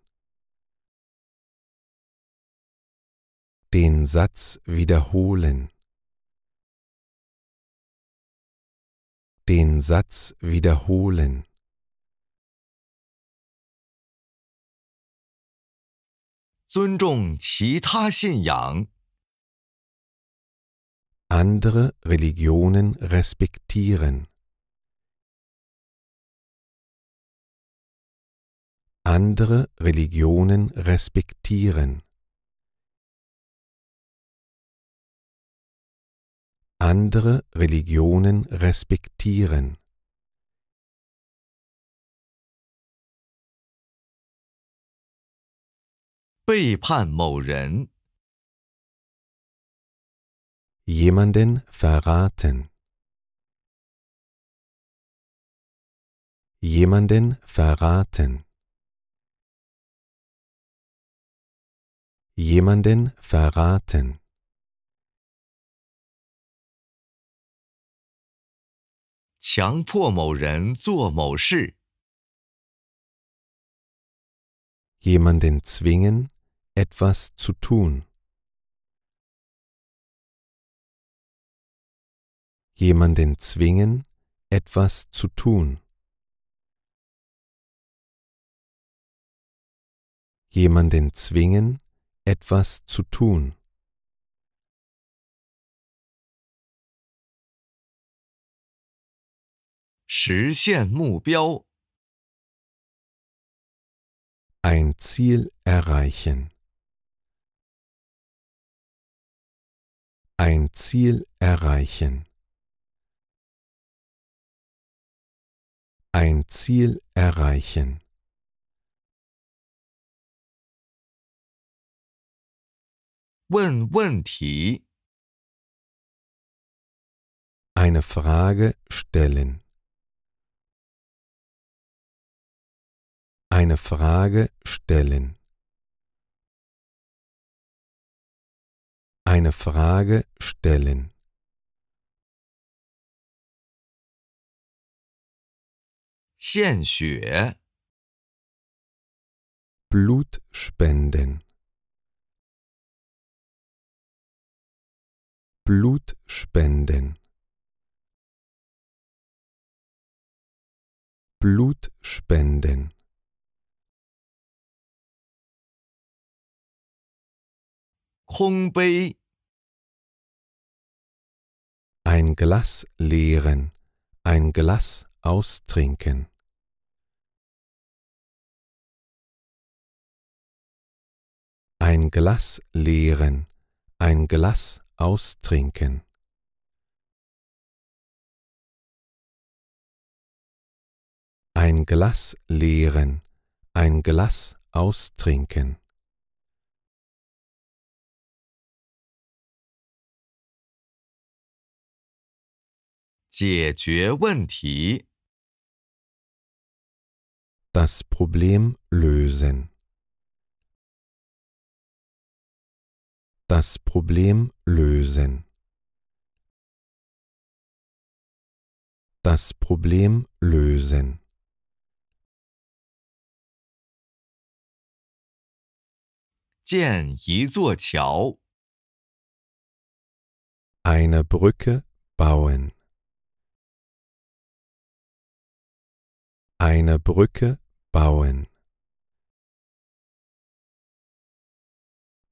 Den Satz wiederholen. Den Satz wiederholen. Zunzhong andere Religionen respektieren. Andere Religionen respektieren. Andere Religionen respektieren. Beipan 某人 jemanden verraten jemanden verraten jemanden verraten jemanden zwingen etwas zu tun jemanden zwingen, etwas zu tun. Jemanden zwingen, etwas zu tun. Ein Ziel erreichen. Ein Ziel erreichen. ein Ziel erreichen. Eine Frage stellen. Eine Frage stellen. Eine Frage stellen. Blut spenden. Blut spenden. Blut spenden. Ein Glas leeren, ein Glas austrinken. ein Glas leeren, ein Glas austrinken. Ein Glas leeren, ein Glas austrinken. Das Problem lösen. Das Problem lösen. Das Problem lösen. Eine Brücke bauen. Eine Brücke bauen.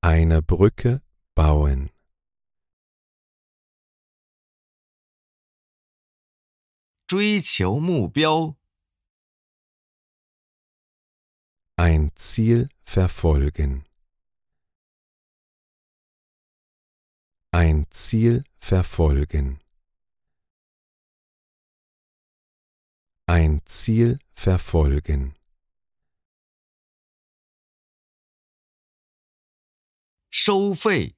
Eine Brücke bauen 追求目标 ein Ziel verfolgen ein Ziel verfolgen ein Ziel verfolgen 收费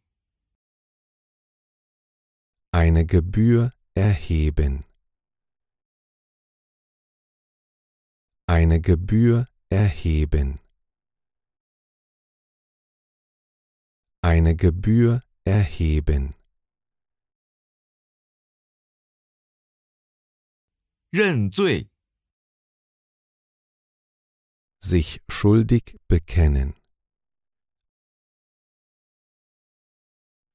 eine Gebühr erheben. Eine Gebühr erheben. Eine Gebühr erheben. 认罪 sich schuldig bekennen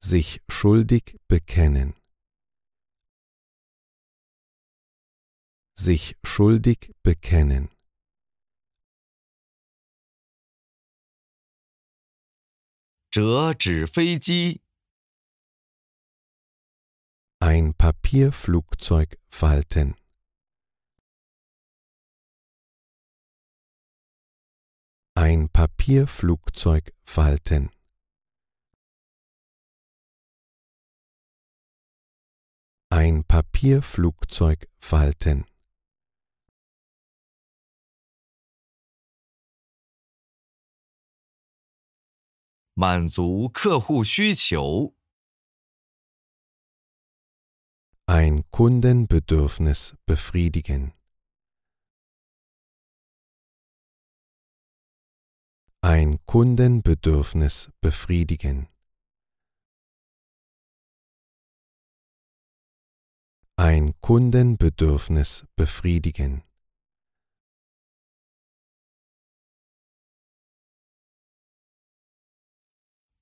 sich schuldig bekennen sich schuldig bekennen. Ein Papierflugzeug falten. Ein Papierflugzeug falten. Ein Papierflugzeug falten. 满足客户需求。Ein Kundenbedürfnis befriedigen. Ein Kundenbedürfnis befriedigen. Ein Kundenbedürfnis befriedigen.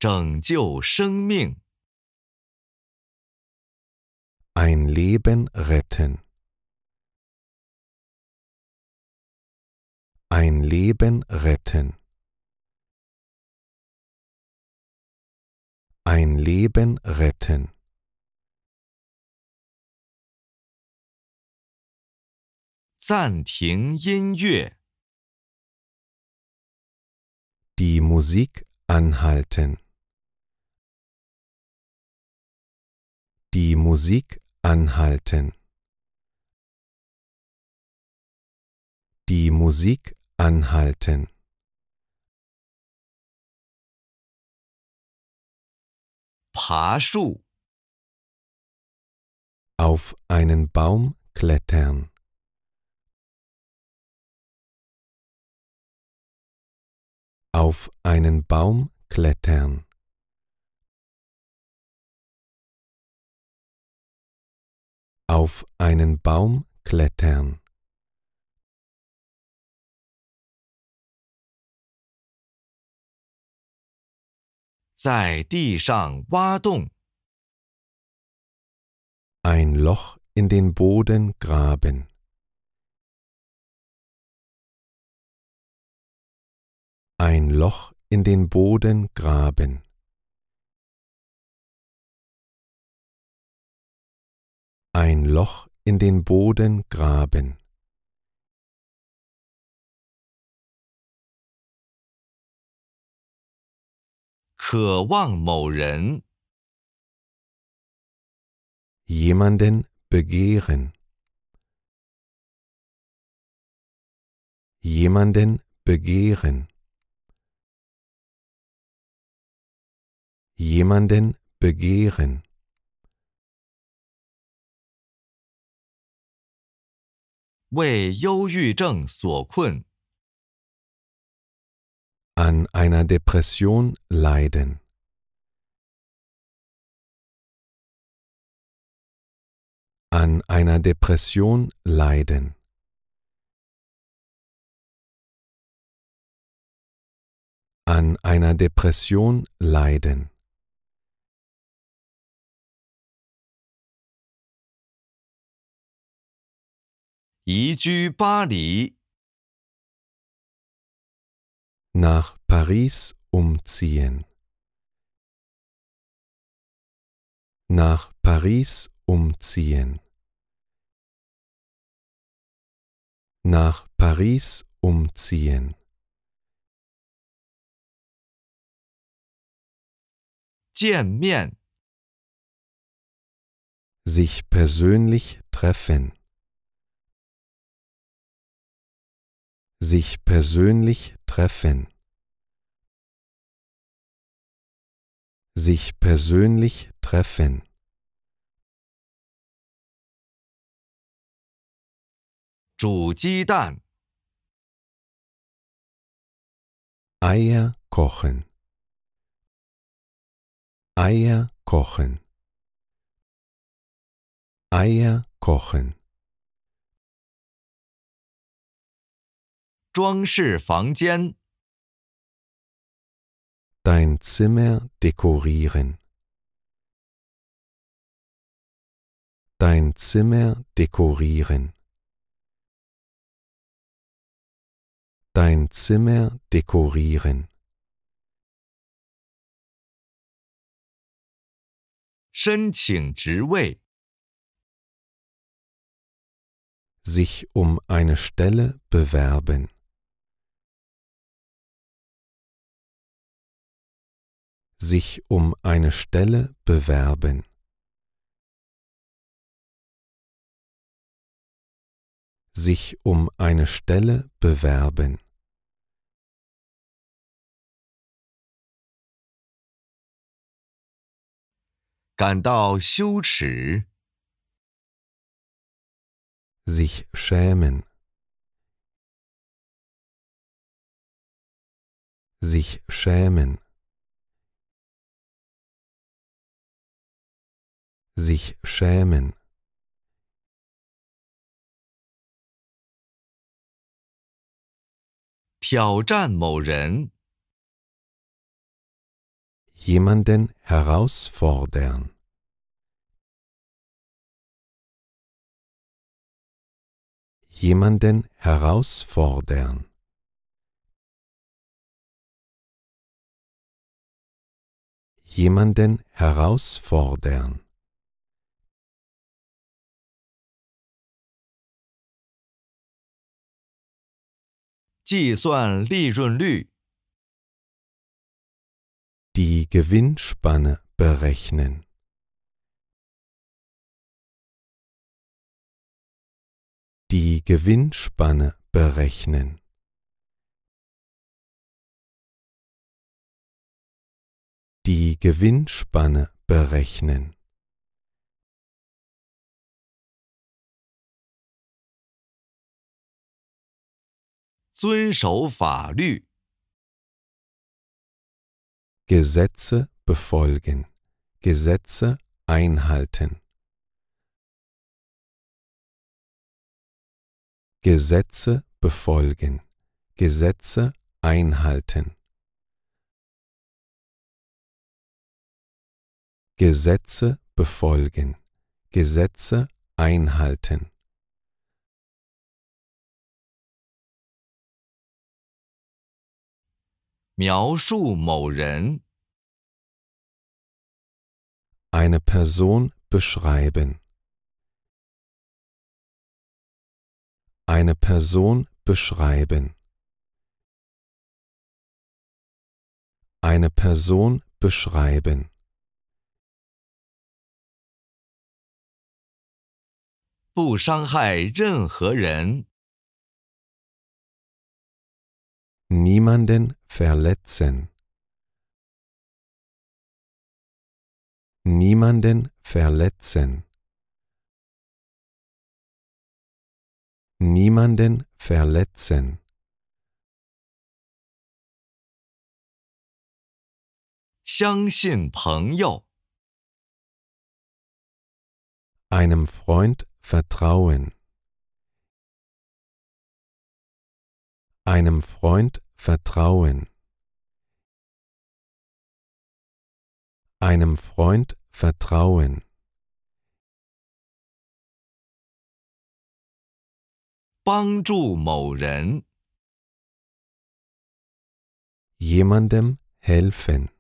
拯救生命。Ein Leben retten. Ein Leben retten. Ein Leben retten. Die Musik anhalten. Die Musik anhalten. Die Musik anhalten. Pashu. Auf einen Baum klettern. Auf einen Baum klettern. Auf einen Baum klettern. Ein Loch in den Boden graben. Ein Loch in den Boden graben. ein Loch in den Boden graben. Jemanden begehren. Jemanden begehren. Jemanden begehren. 为忧郁症所困。An einer Depression leiden. An einer Depression leiden. An einer Depression leiden. 移居巴黎。Nach Paris umziehen. Nach Paris umziehen. Nach Paris umziehen. sich persönlich treffen. sich persönlich treffen, sich persönlich treffen. Eier kochen. Eier kochen. Eier kochen. 装饰房间。Dein Zimmer dekorieren. Dein Zimmer dekorieren. Dein Zimmer dekorieren. 申请职位。sich um eine Stelle bewerben. sich um eine Stelle bewerben. sich um eine Stelle bewerben. sich schämen sich schämen sich schämen. Jemanden herausfordern. Jemanden herausfordern. jemanden herausfordern. 计算利润率。Die Gewinnspanne berechnen. Die Gewinnspanne berechnen. Die Gewinnspanne berechnen. 遵守法律。Gesetze befolgen, Gesetze einhalten. Gesetze befolgen, Gesetze einhalten. Gesetze befolgen, Gesetze einhalten. Eine Person beschreiben. Eine Person beschreiben. Eine Person beschreiben. Ren. Niemanden verletzen. Niemanden verletzen. Niemanden verletzen. Einem Freund vertrauen. Einem Freund vertrauen. Einem Freund vertrauen. Jemandem helfen.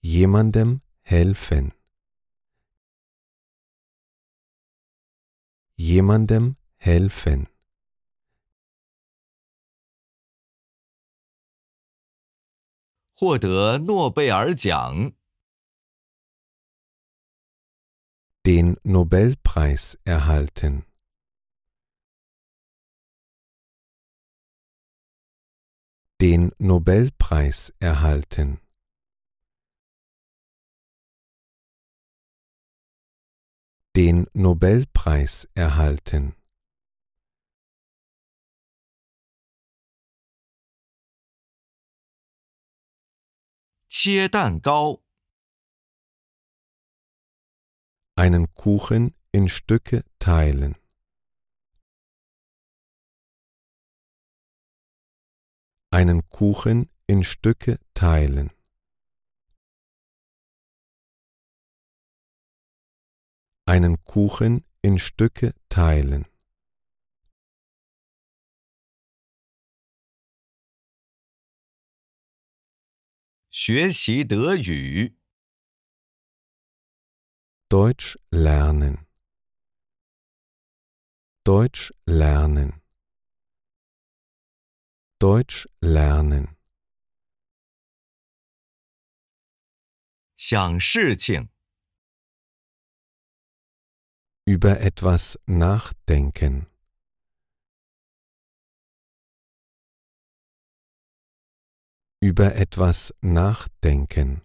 Jemandem helfen. Jemandem helfen den Nobelpreis erhalten. Den Nobelpreis erhalten. Den Nobelpreis erhalten. 切蛋糕。Einen Kuchen in Stücke teilen. Einen Kuchen in Stücke teilen. Einen Kuchen in Stücke teilen. 学习德语。Deutsch lernen. Deutsch lernen. Deutsch lernen. 想事情。Über etwas nachdenken. über etwas nachdenken.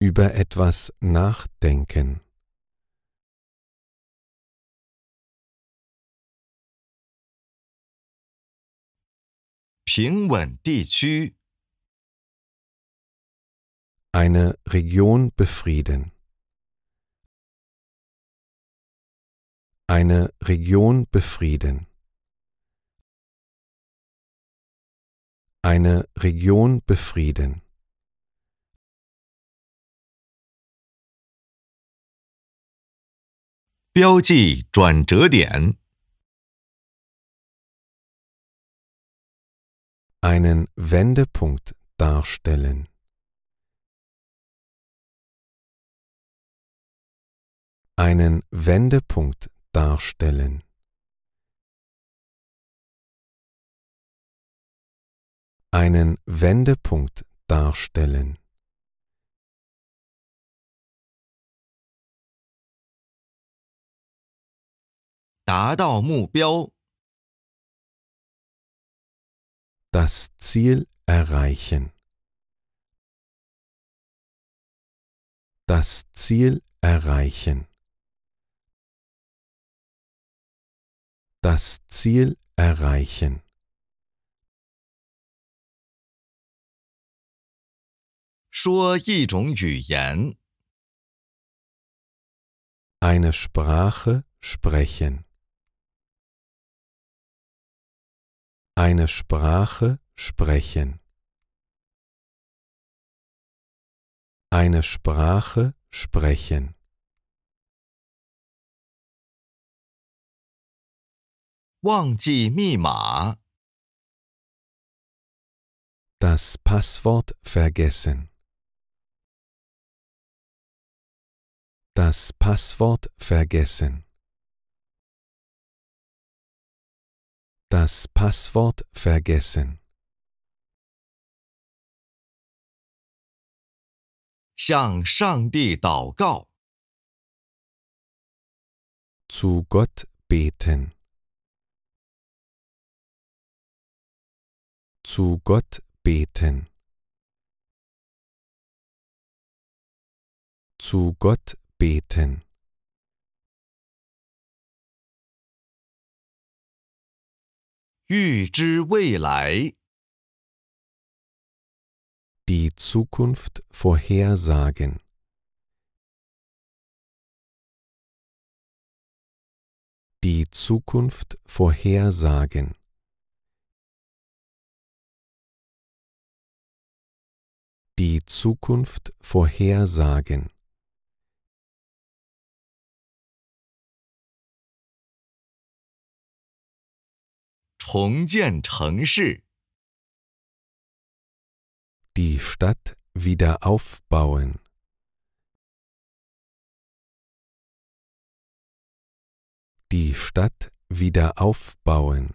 Über etwas nachdenken. Eine Region befrieden. Eine Region befrieden. eine Region befrieden. einen Wendepunkt darstellen. einen Wendepunkt darstellen. einen Wendepunkt darstellen. Das Ziel erreichen. Das Ziel erreichen. Das Ziel erreichen. 说一种语言。Eine Sprache sprechen. Eine Sprache sprechen. Eine Sprache sprechen. Das Passwort vergessen. Das Passwort vergessen. Das Passwort vergessen. Zu Gott beten. Zu Gott beten. Zu Gott beten die Zukunft vorhersagen. Die Zukunft vorhersagen. Die Zukunft vorhersagen. 重建城市。Die Stadt wieder aufbauen. Die Stadt wieder aufbauen.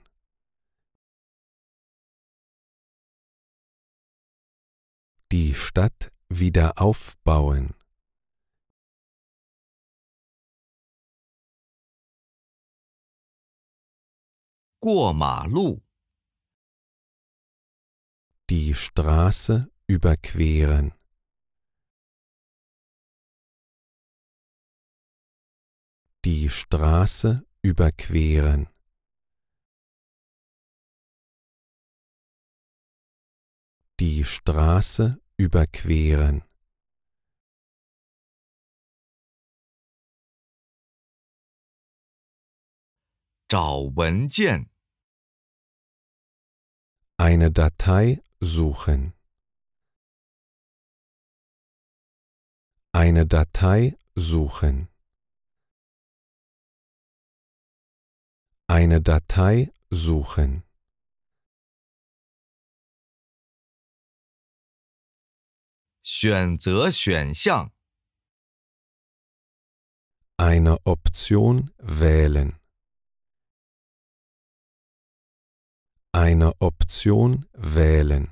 Die Stadt wieder aufbauen. 过马路。Die Straße überqueren. Die Straße überqueren. Die Straße überqueren. Eine Datei suchen. Eine Datei suchen. Eine Datei suchen. Eine Option wählen. eine Option wählen.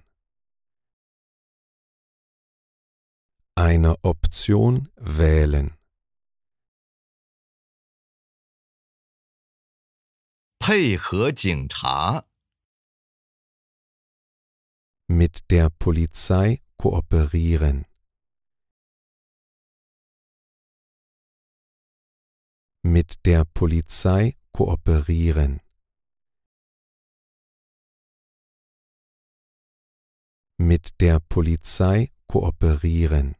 Eine Option wählen. 配合警察 mit der Polizei kooperieren. Mit der Polizei kooperieren. mit der Polizei kooperieren.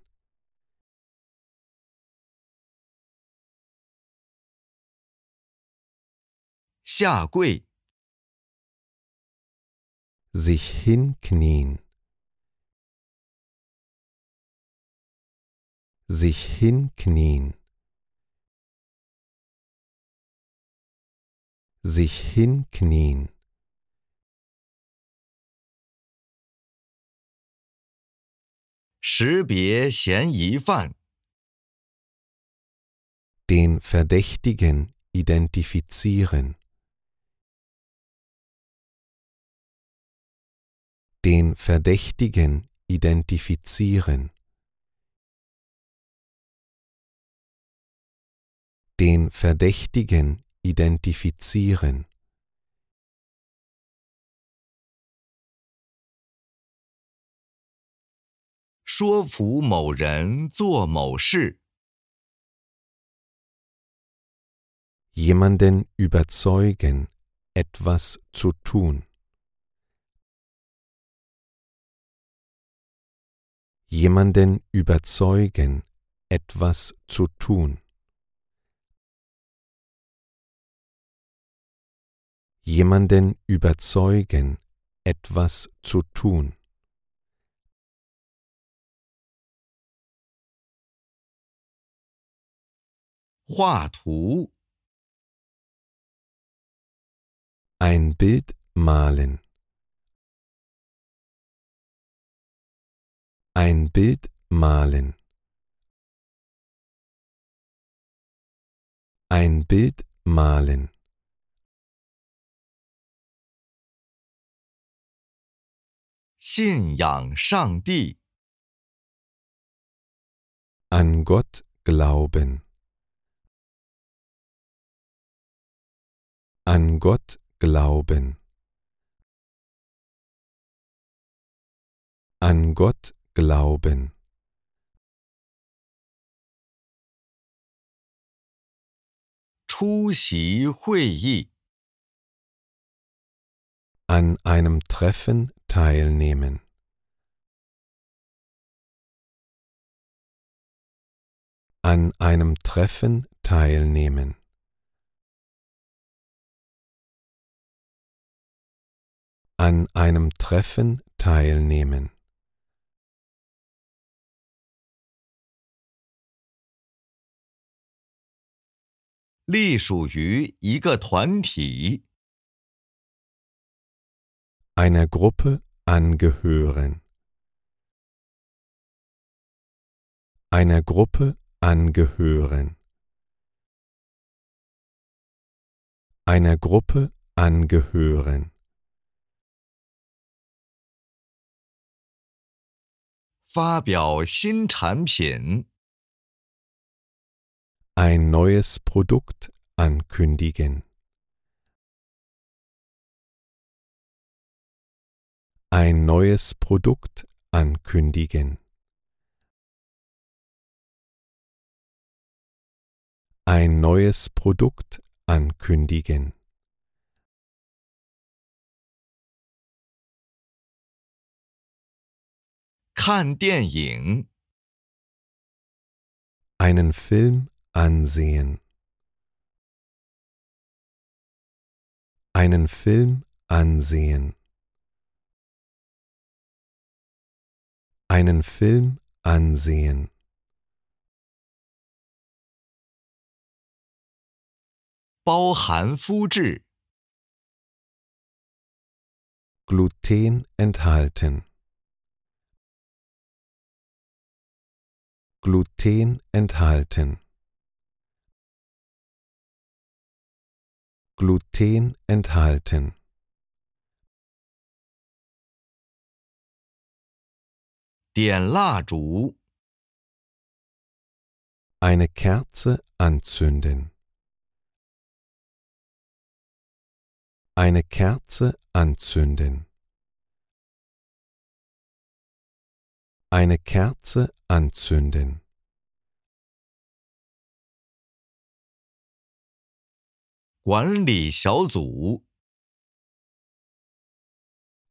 Sich hinknien. Sich hinknien. Sich hinknien. 识别嫌疑犯。Den Verdächtigen identifizieren. Den Verdächtigen identifizieren. Den Verdächtigen identifizieren. 说服某人做某事。Jemanden überzeugen, etwas zu tun. Jemanden überzeugen, etwas zu tun. Jemanden überzeugen, etwas zu tun. 画图，ein Bild malen, ein Bild malen, ein Bild malen. An Gott glauben. An Gott glauben. An Gott glauben. An einem Treffen teilnehmen. An einem Treffen teilnehmen. an einem Treffen teilnehmen. Einer Gruppe angehören. Einer Gruppe angehören. Einer Gruppe angehören. Ein neues Produkt ankündigen. Ein neues Produkt ankündigen. Ein neues Produkt ankündigen. 看电影 einen Film ansehen, einen Film ansehen, einen Film ansehen. Gluten enthalten Gluten enthalten. Gluten enthalten. Eine Kerze anzünden. Eine Kerze anzünden. Eine Kerze anzünden.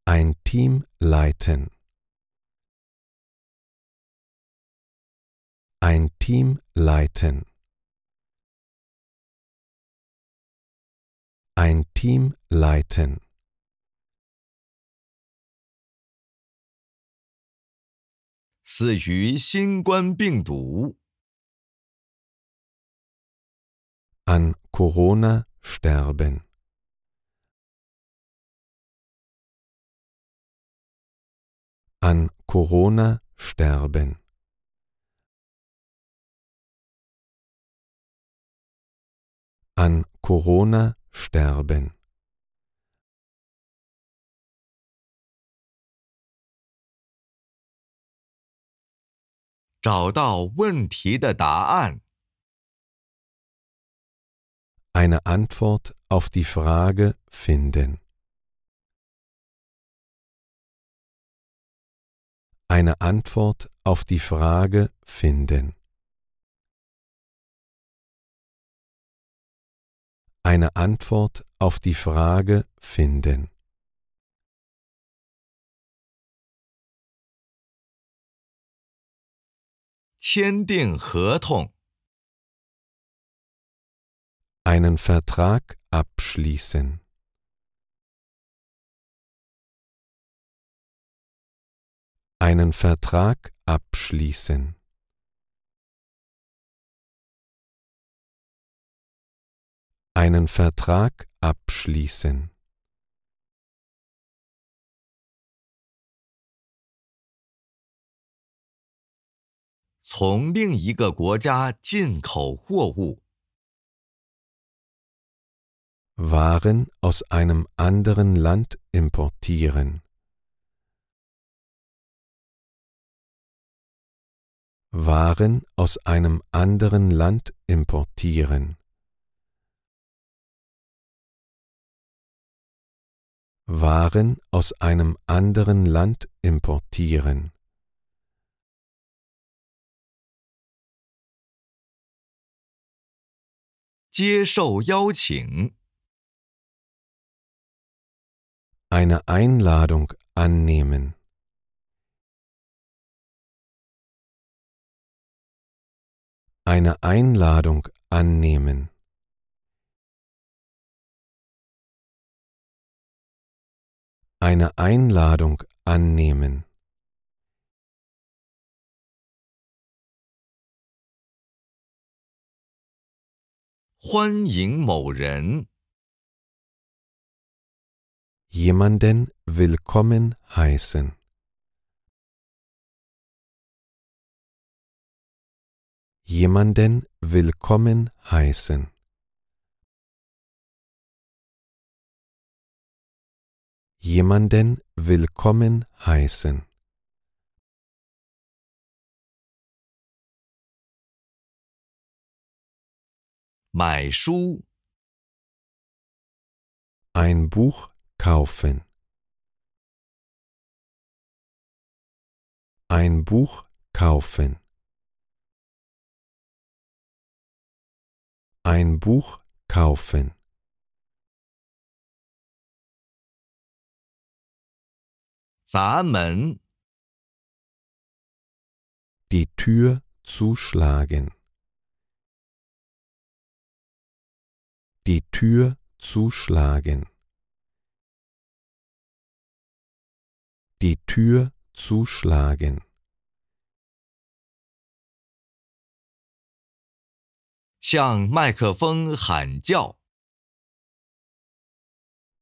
Ein Team leiten. Ein Team leiten. Ein Team leiten. 死于新冠病毒。An Corona sterben. An Corona sterben. An Corona sterben. 找到问题的答案。Eine Antwort auf die Frage finden. Eine Antwort auf die Frage finden. Eine Antwort auf die Frage finden. 签订合同。Einen Vertrag abschließen. Einen Vertrag abschließen. Einen Vertrag abschließen. 从另一个国家进口货物。Waren aus einem anderen Land importieren. Waren aus einem anderen Land importieren. Waren aus einem anderen Land importieren. 接受邀请。Eine Einladung annehmen. Eine Einladung annehmen. Eine Einladung annehmen. 欢迎某人。Jemanden willkommen heißen. Jemanden willkommen heißen. Jemanden willkommen heißen. 买书 ein Buch kaufen ein Buch kaufen ein Buch kaufen Samen die Tür zuschlagen die Tür zuschlagen. Die Tür zuschlagen.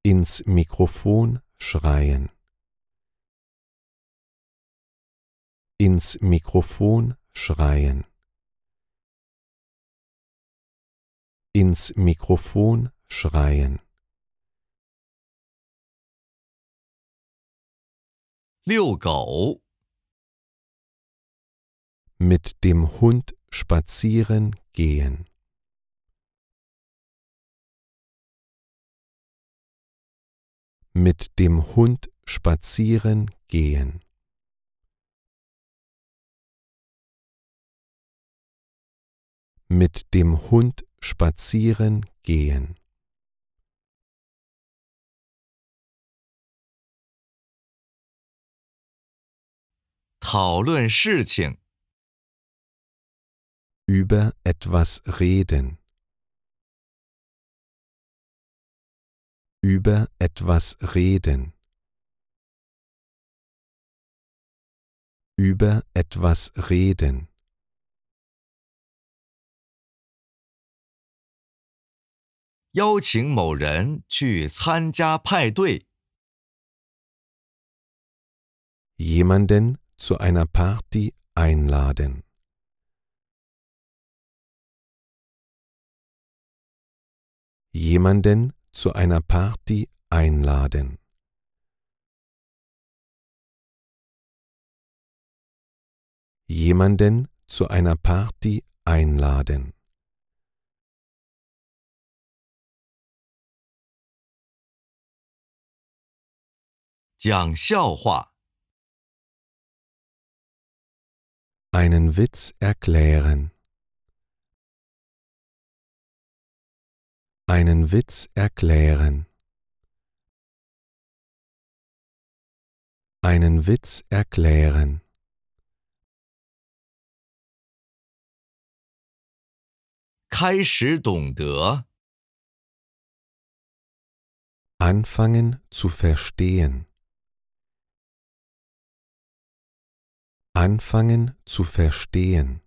Ins Mikrofon schreien. Ins Mikrofon schreien. ins Mikrofon schreien. Mit dem Hund spazieren gehen. Mit dem Hund spazieren gehen. Mit dem Hund spazieren gehen. Über etwas reden. Über etwas reden. Über etwas reden. 邀请某人去参加派对。Jemanden zu einer Party einladen. Jemanden zu einer Party einladen. Jemanden zu einer Party einladen. 讲笑话。Einen Witz erklären. Einen Witz erklären. Einen Witz erklären. Anfangen zu verstehen. Anfangen zu verstehen.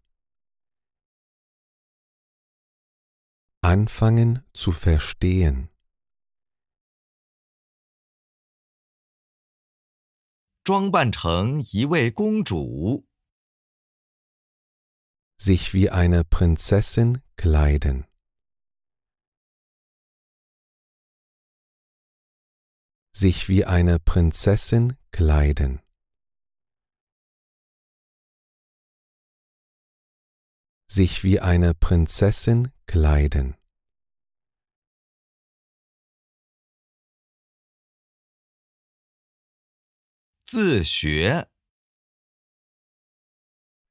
Anfangen zu verstehen. Sich wie eine Prinzessin kleiden. sich wie eine Prinzessin kleiden. sich wie eine Prinzessin kleiden.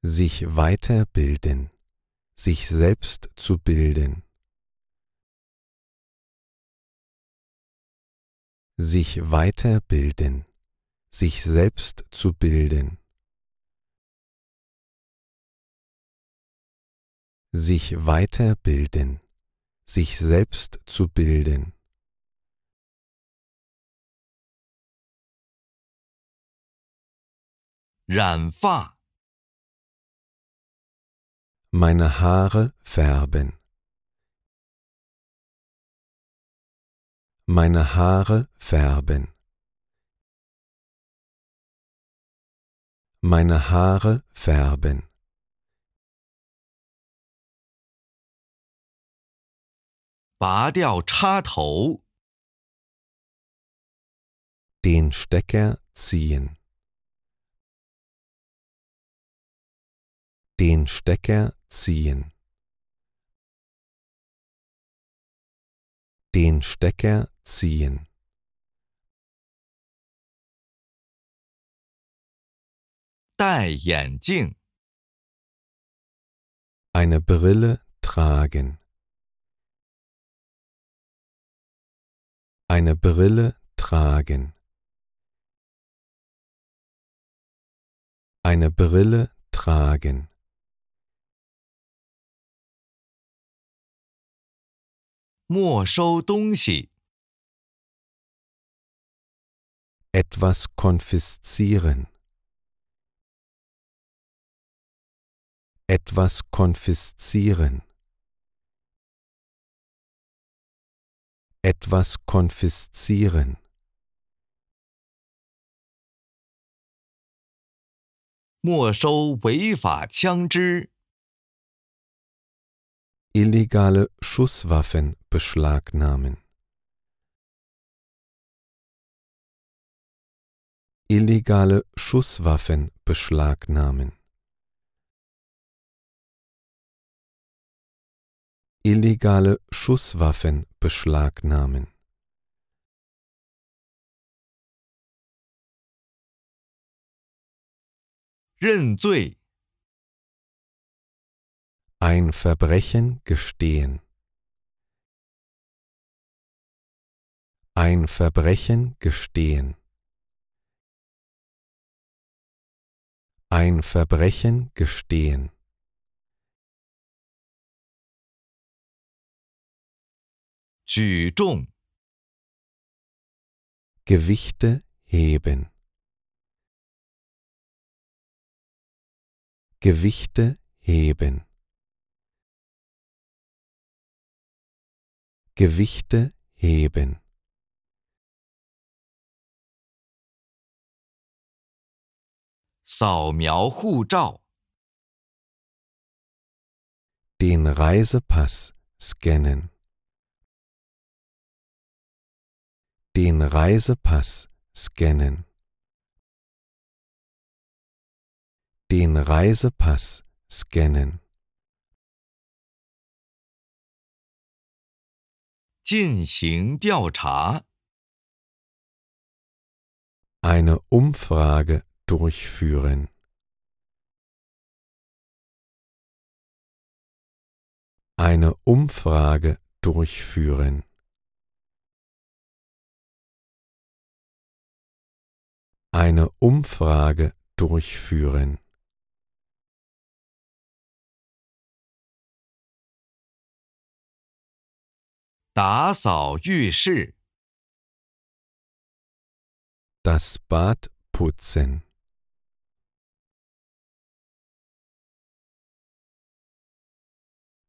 sich weiterbilden, sich selbst zu bilden. sich weiterbilden, sich selbst zu bilden. sich weiterbilden, sich selbst zu bilden. Ranfa. Meine Haare färben. Meine Haare färben. Meine Haare färben. 拔掉插头。Den Stecker ziehen. Den Stecker ziehen. Den Stecker ziehen. Eine Brille tragen. Eine Brille tragen. Eine Brille tragen. Etwas konfiszieren. Etwas konfiszieren. etwas konfiszieren. Illegale Schusswaffen beschlagnahmen. Illegale Schusswaffen beschlagnahmen. Illegale Schusswaffen beschlagnahmen ein Verbrechen gestehen. Ein Verbrechen gestehen. Ein Verbrechen gestehen. Jü Gewichte heben. Gewichte heben. Gewichte heben. Den Reisepass scannen. den Reisepass scannen. Den Reisepass scannen. 进行调查 eine Umfrage durchführen. Eine Umfrage durchführen. eine Umfrage durchführen. Das Bad putzen.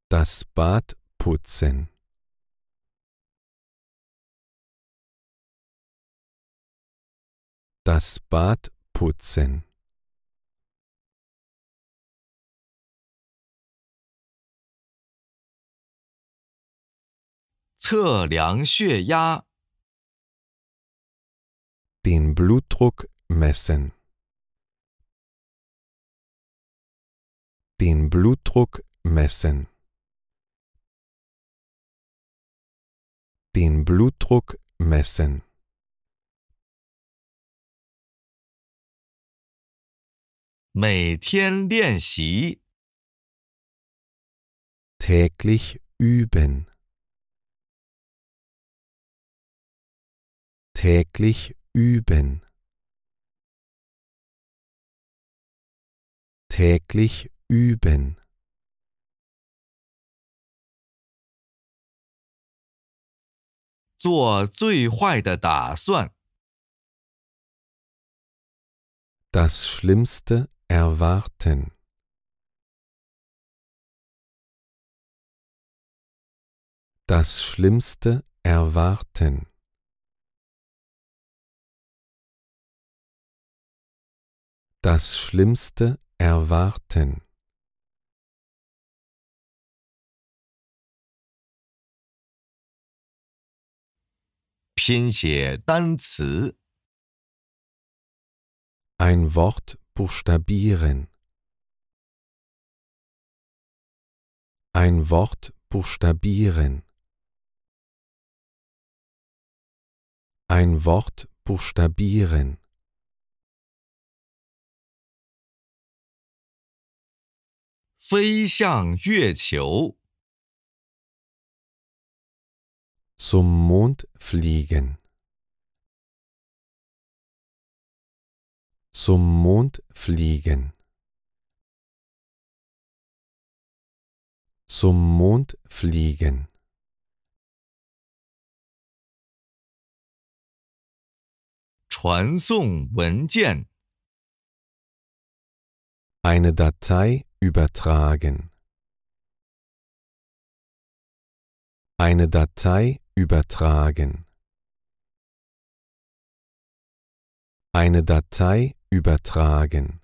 Das Bad putzen. Das Bad putzen. Den Blutdruck messen. Den Blutdruck messen. Den Blutdruck messen. 每天练习。täglich üben. Täglich üben. Täglich üben. Das Schlimmste erwarten das Schlimmste erwarten. Das Schlimmste erwarten. Ein Wort buchstabieren. Ein Wort buchstabieren. Ein Wort buchstabieren. Zum Mond fliegen. Zum Mond fliegen. Zum Mond fliegen. Eine Datei übertragen. Eine Datei übertragen. Eine Datei übertragen.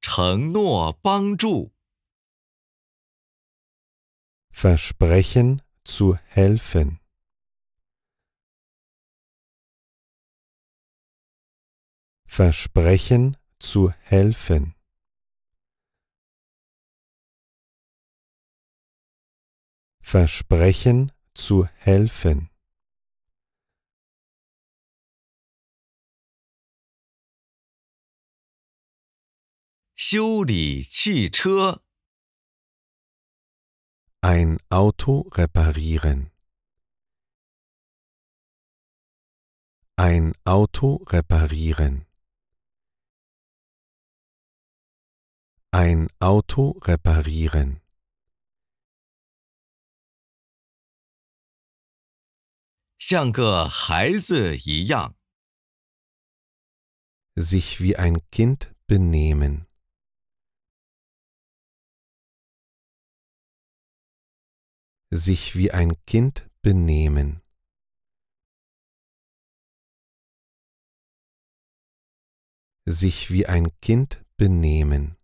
承诺帮助 Versprechen zu helfen. Versprechen zu helfen. Versprechen zu helfen. 修理汽车。Ein Auto reparieren. Ein Auto reparieren. Ein Auto reparieren. Sich wie ein Kind benehmen. sich wie ein Kind benehmen. sich wie ein Kind benehmen.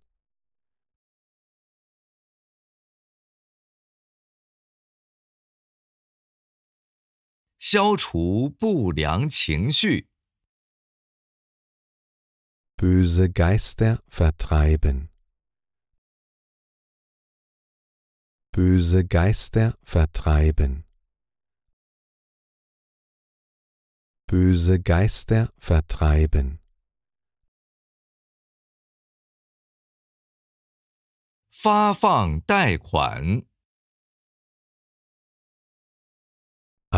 Böse Geister vertreiben. böse Geister vertreiben. Böse Geister vertreiben.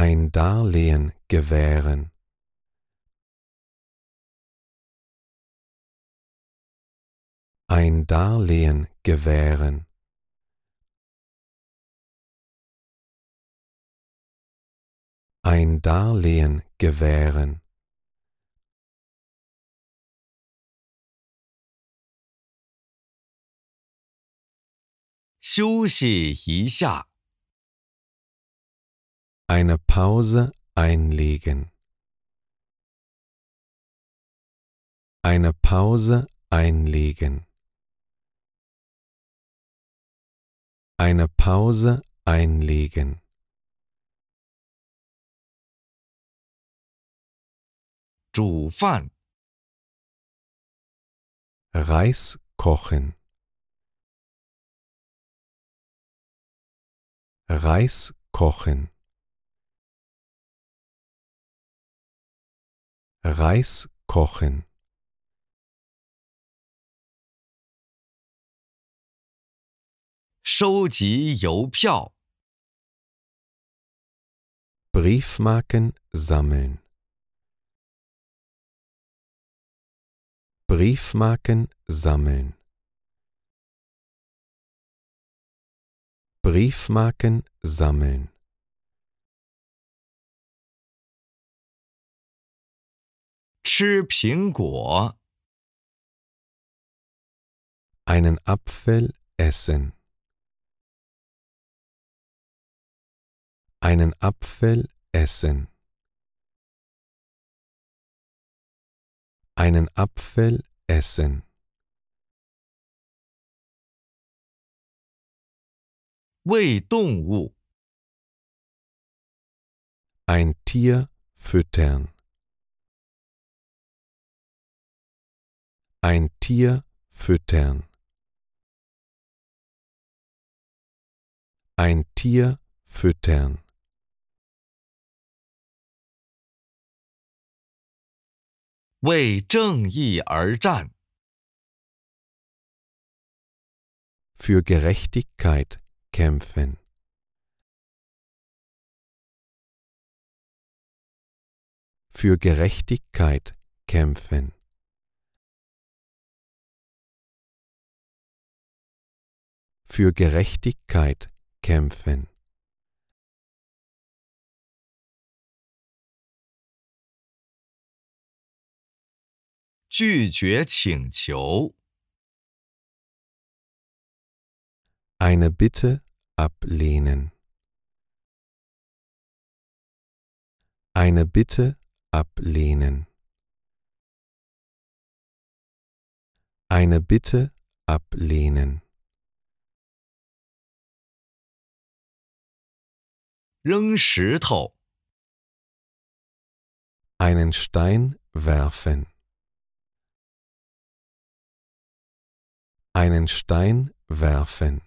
Ein Darlehen gewähren. Ein Darlehen gewähren. ein Darlehen gewähren. Eine Pause einlegen. Eine Pause einlegen. Eine Pause einlegen. 煮饭。Reis kochen. Reis kochen. Reis kochen. Briefmarken sammeln. Briefmarken sammeln. Briefmarken sammeln. Einen Apfel essen. Einen Apfel essen. einen Apfel essen. Ein Tier füttern. Ein Tier füttern. Ein Tier füttern. 为正义而战。Für Gerechtigkeit kämpfen. Für Gerechtigkeit kämpfen. Für Gerechtigkeit kämpfen. 拒绝请求。Eine Bitte ablehnen. Eine Bitte ablehnen. Eine Bitte ablehnen. Einen Stein werfen. einen Stein werfen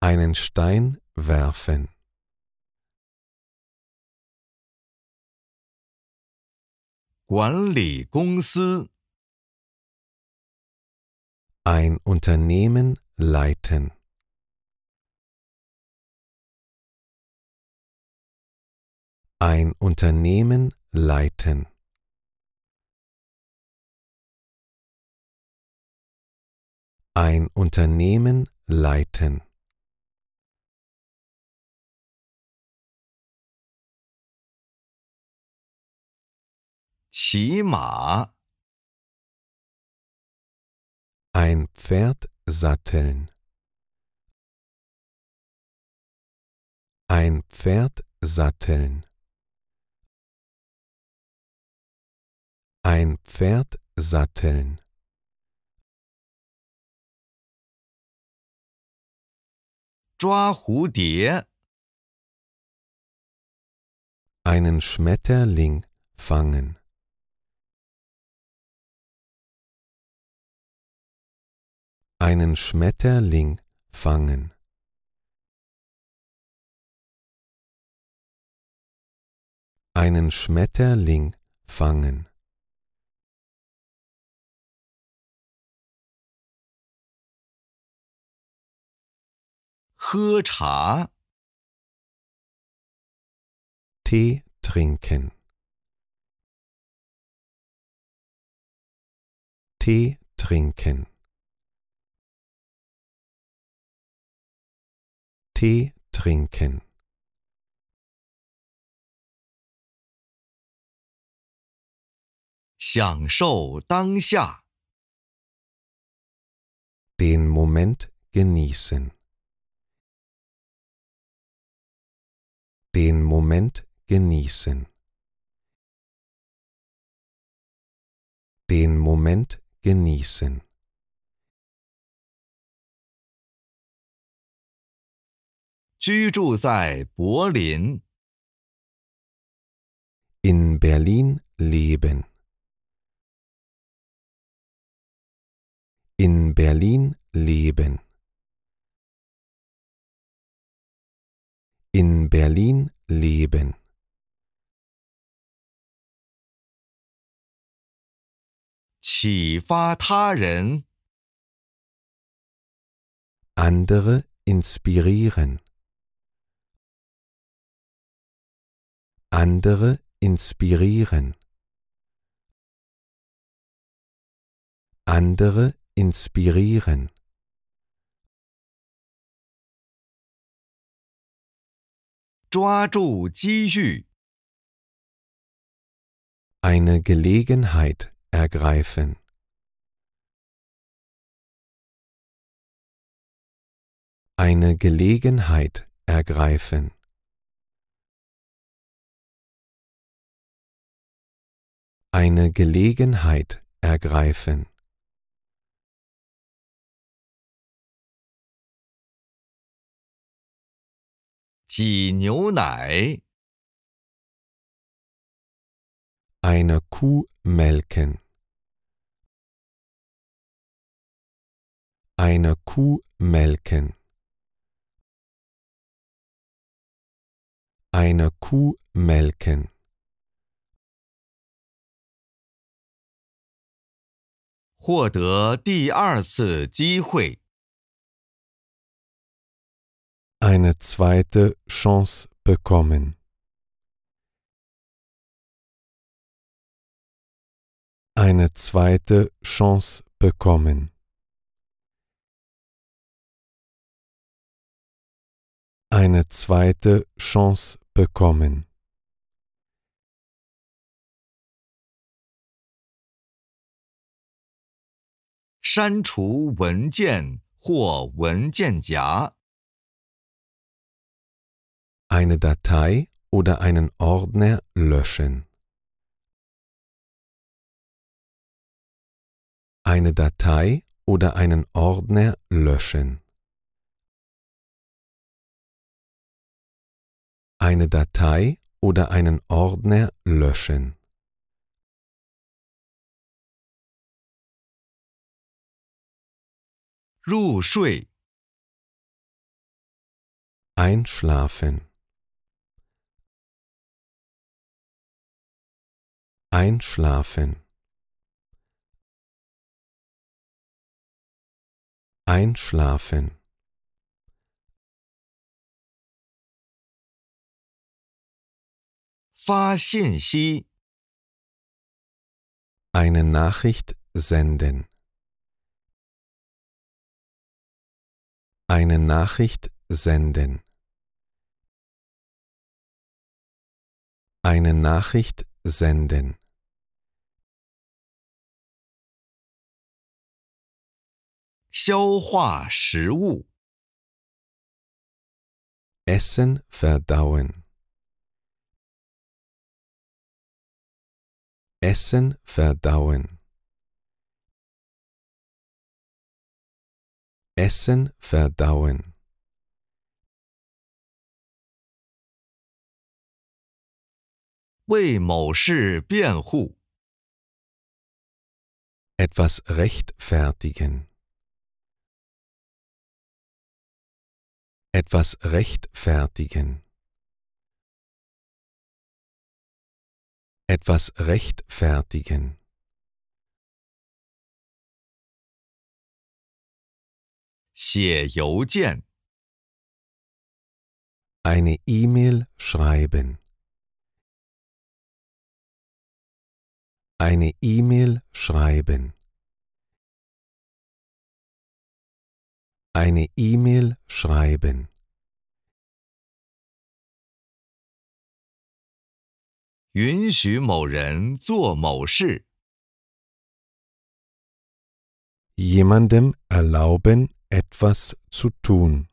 einen Stein werfen ein Unternehmen leiten ein Unternehmen leiten Ein Unternehmen leiten. Qima. Ein Pferd satteln. Ein Pferd satteln. Ein Pferd satteln. 抓蝴蝶。Einen Schmetterling fangen. Einen Schmetterling fangen. Einen Schmetterling fangen. 喝茶 Tee trinken Tee trinken Tee trinken den Moment genießen Den Moment genießen. Den Moment genießen. In Berlin leben. In Berlin leben. in Berlin leben. Andere inspirieren. Andere inspirieren. Andere inspirieren. 抓住机遇，eine Gelegenheit ergreifen. eine Gelegenheit ergreifen. Eine Gelegenheit ergreifen. 挤牛奶。Eine Kuh melken。Eine Kuh melken。Eine Kuh melken。获得第二次机会。eine zweite Chance bekommen. Eine zweite Chance bekommen. Eine zweite Chance bekommen. bekommen. 删除文件或文件夹 eine Datei oder einen Ordner löschen. Eine Datei oder einen Ordner löschen. Eine Datei oder einen Ordner löschen. Einschlafen Einschlafen. Einschlafen. Eine Nachricht senden. Eine Nachricht senden. Eine Nachricht senden. 消化食物。Essen verdauen. Essen verdauen. Essen verdauen. Etwas rechtfertigen. etwas rechtfertigen etwas rechtfertigen eine E-Mail schreiben eine E-Mail schreiben Eine E-Mail schreiben. Jemandem erlauben, etwas zu tun.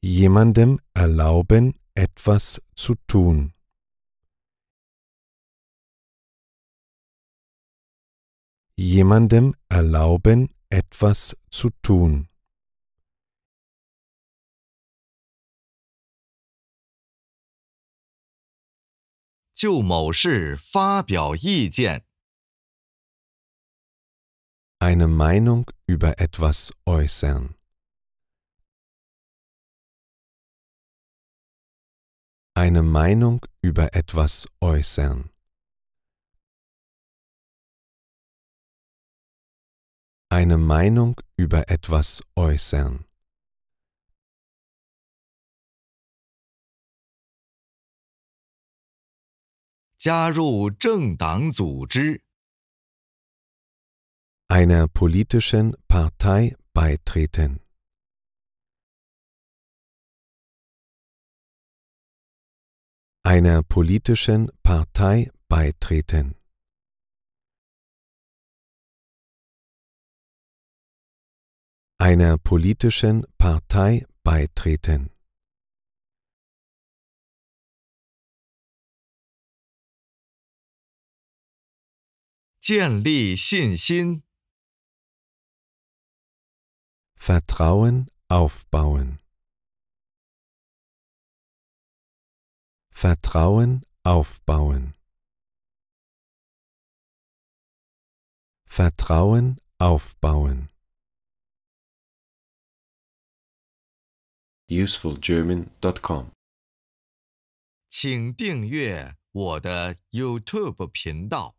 Jemandem erlauben, etwas zu tun. jemandem erlauben, etwas zu tun. Eine Meinung über etwas äußern. Eine Meinung über etwas äußern. eine Meinung über etwas äußern. einer politischen Partei beitreten. einer politischen Partei beitreten. einer politischen Partei beitreten Vertrauen aufbauen Vertrauen aufbauen Vertrauen aufbauen usefulgerman.com。请订阅我的 YouTube 频道。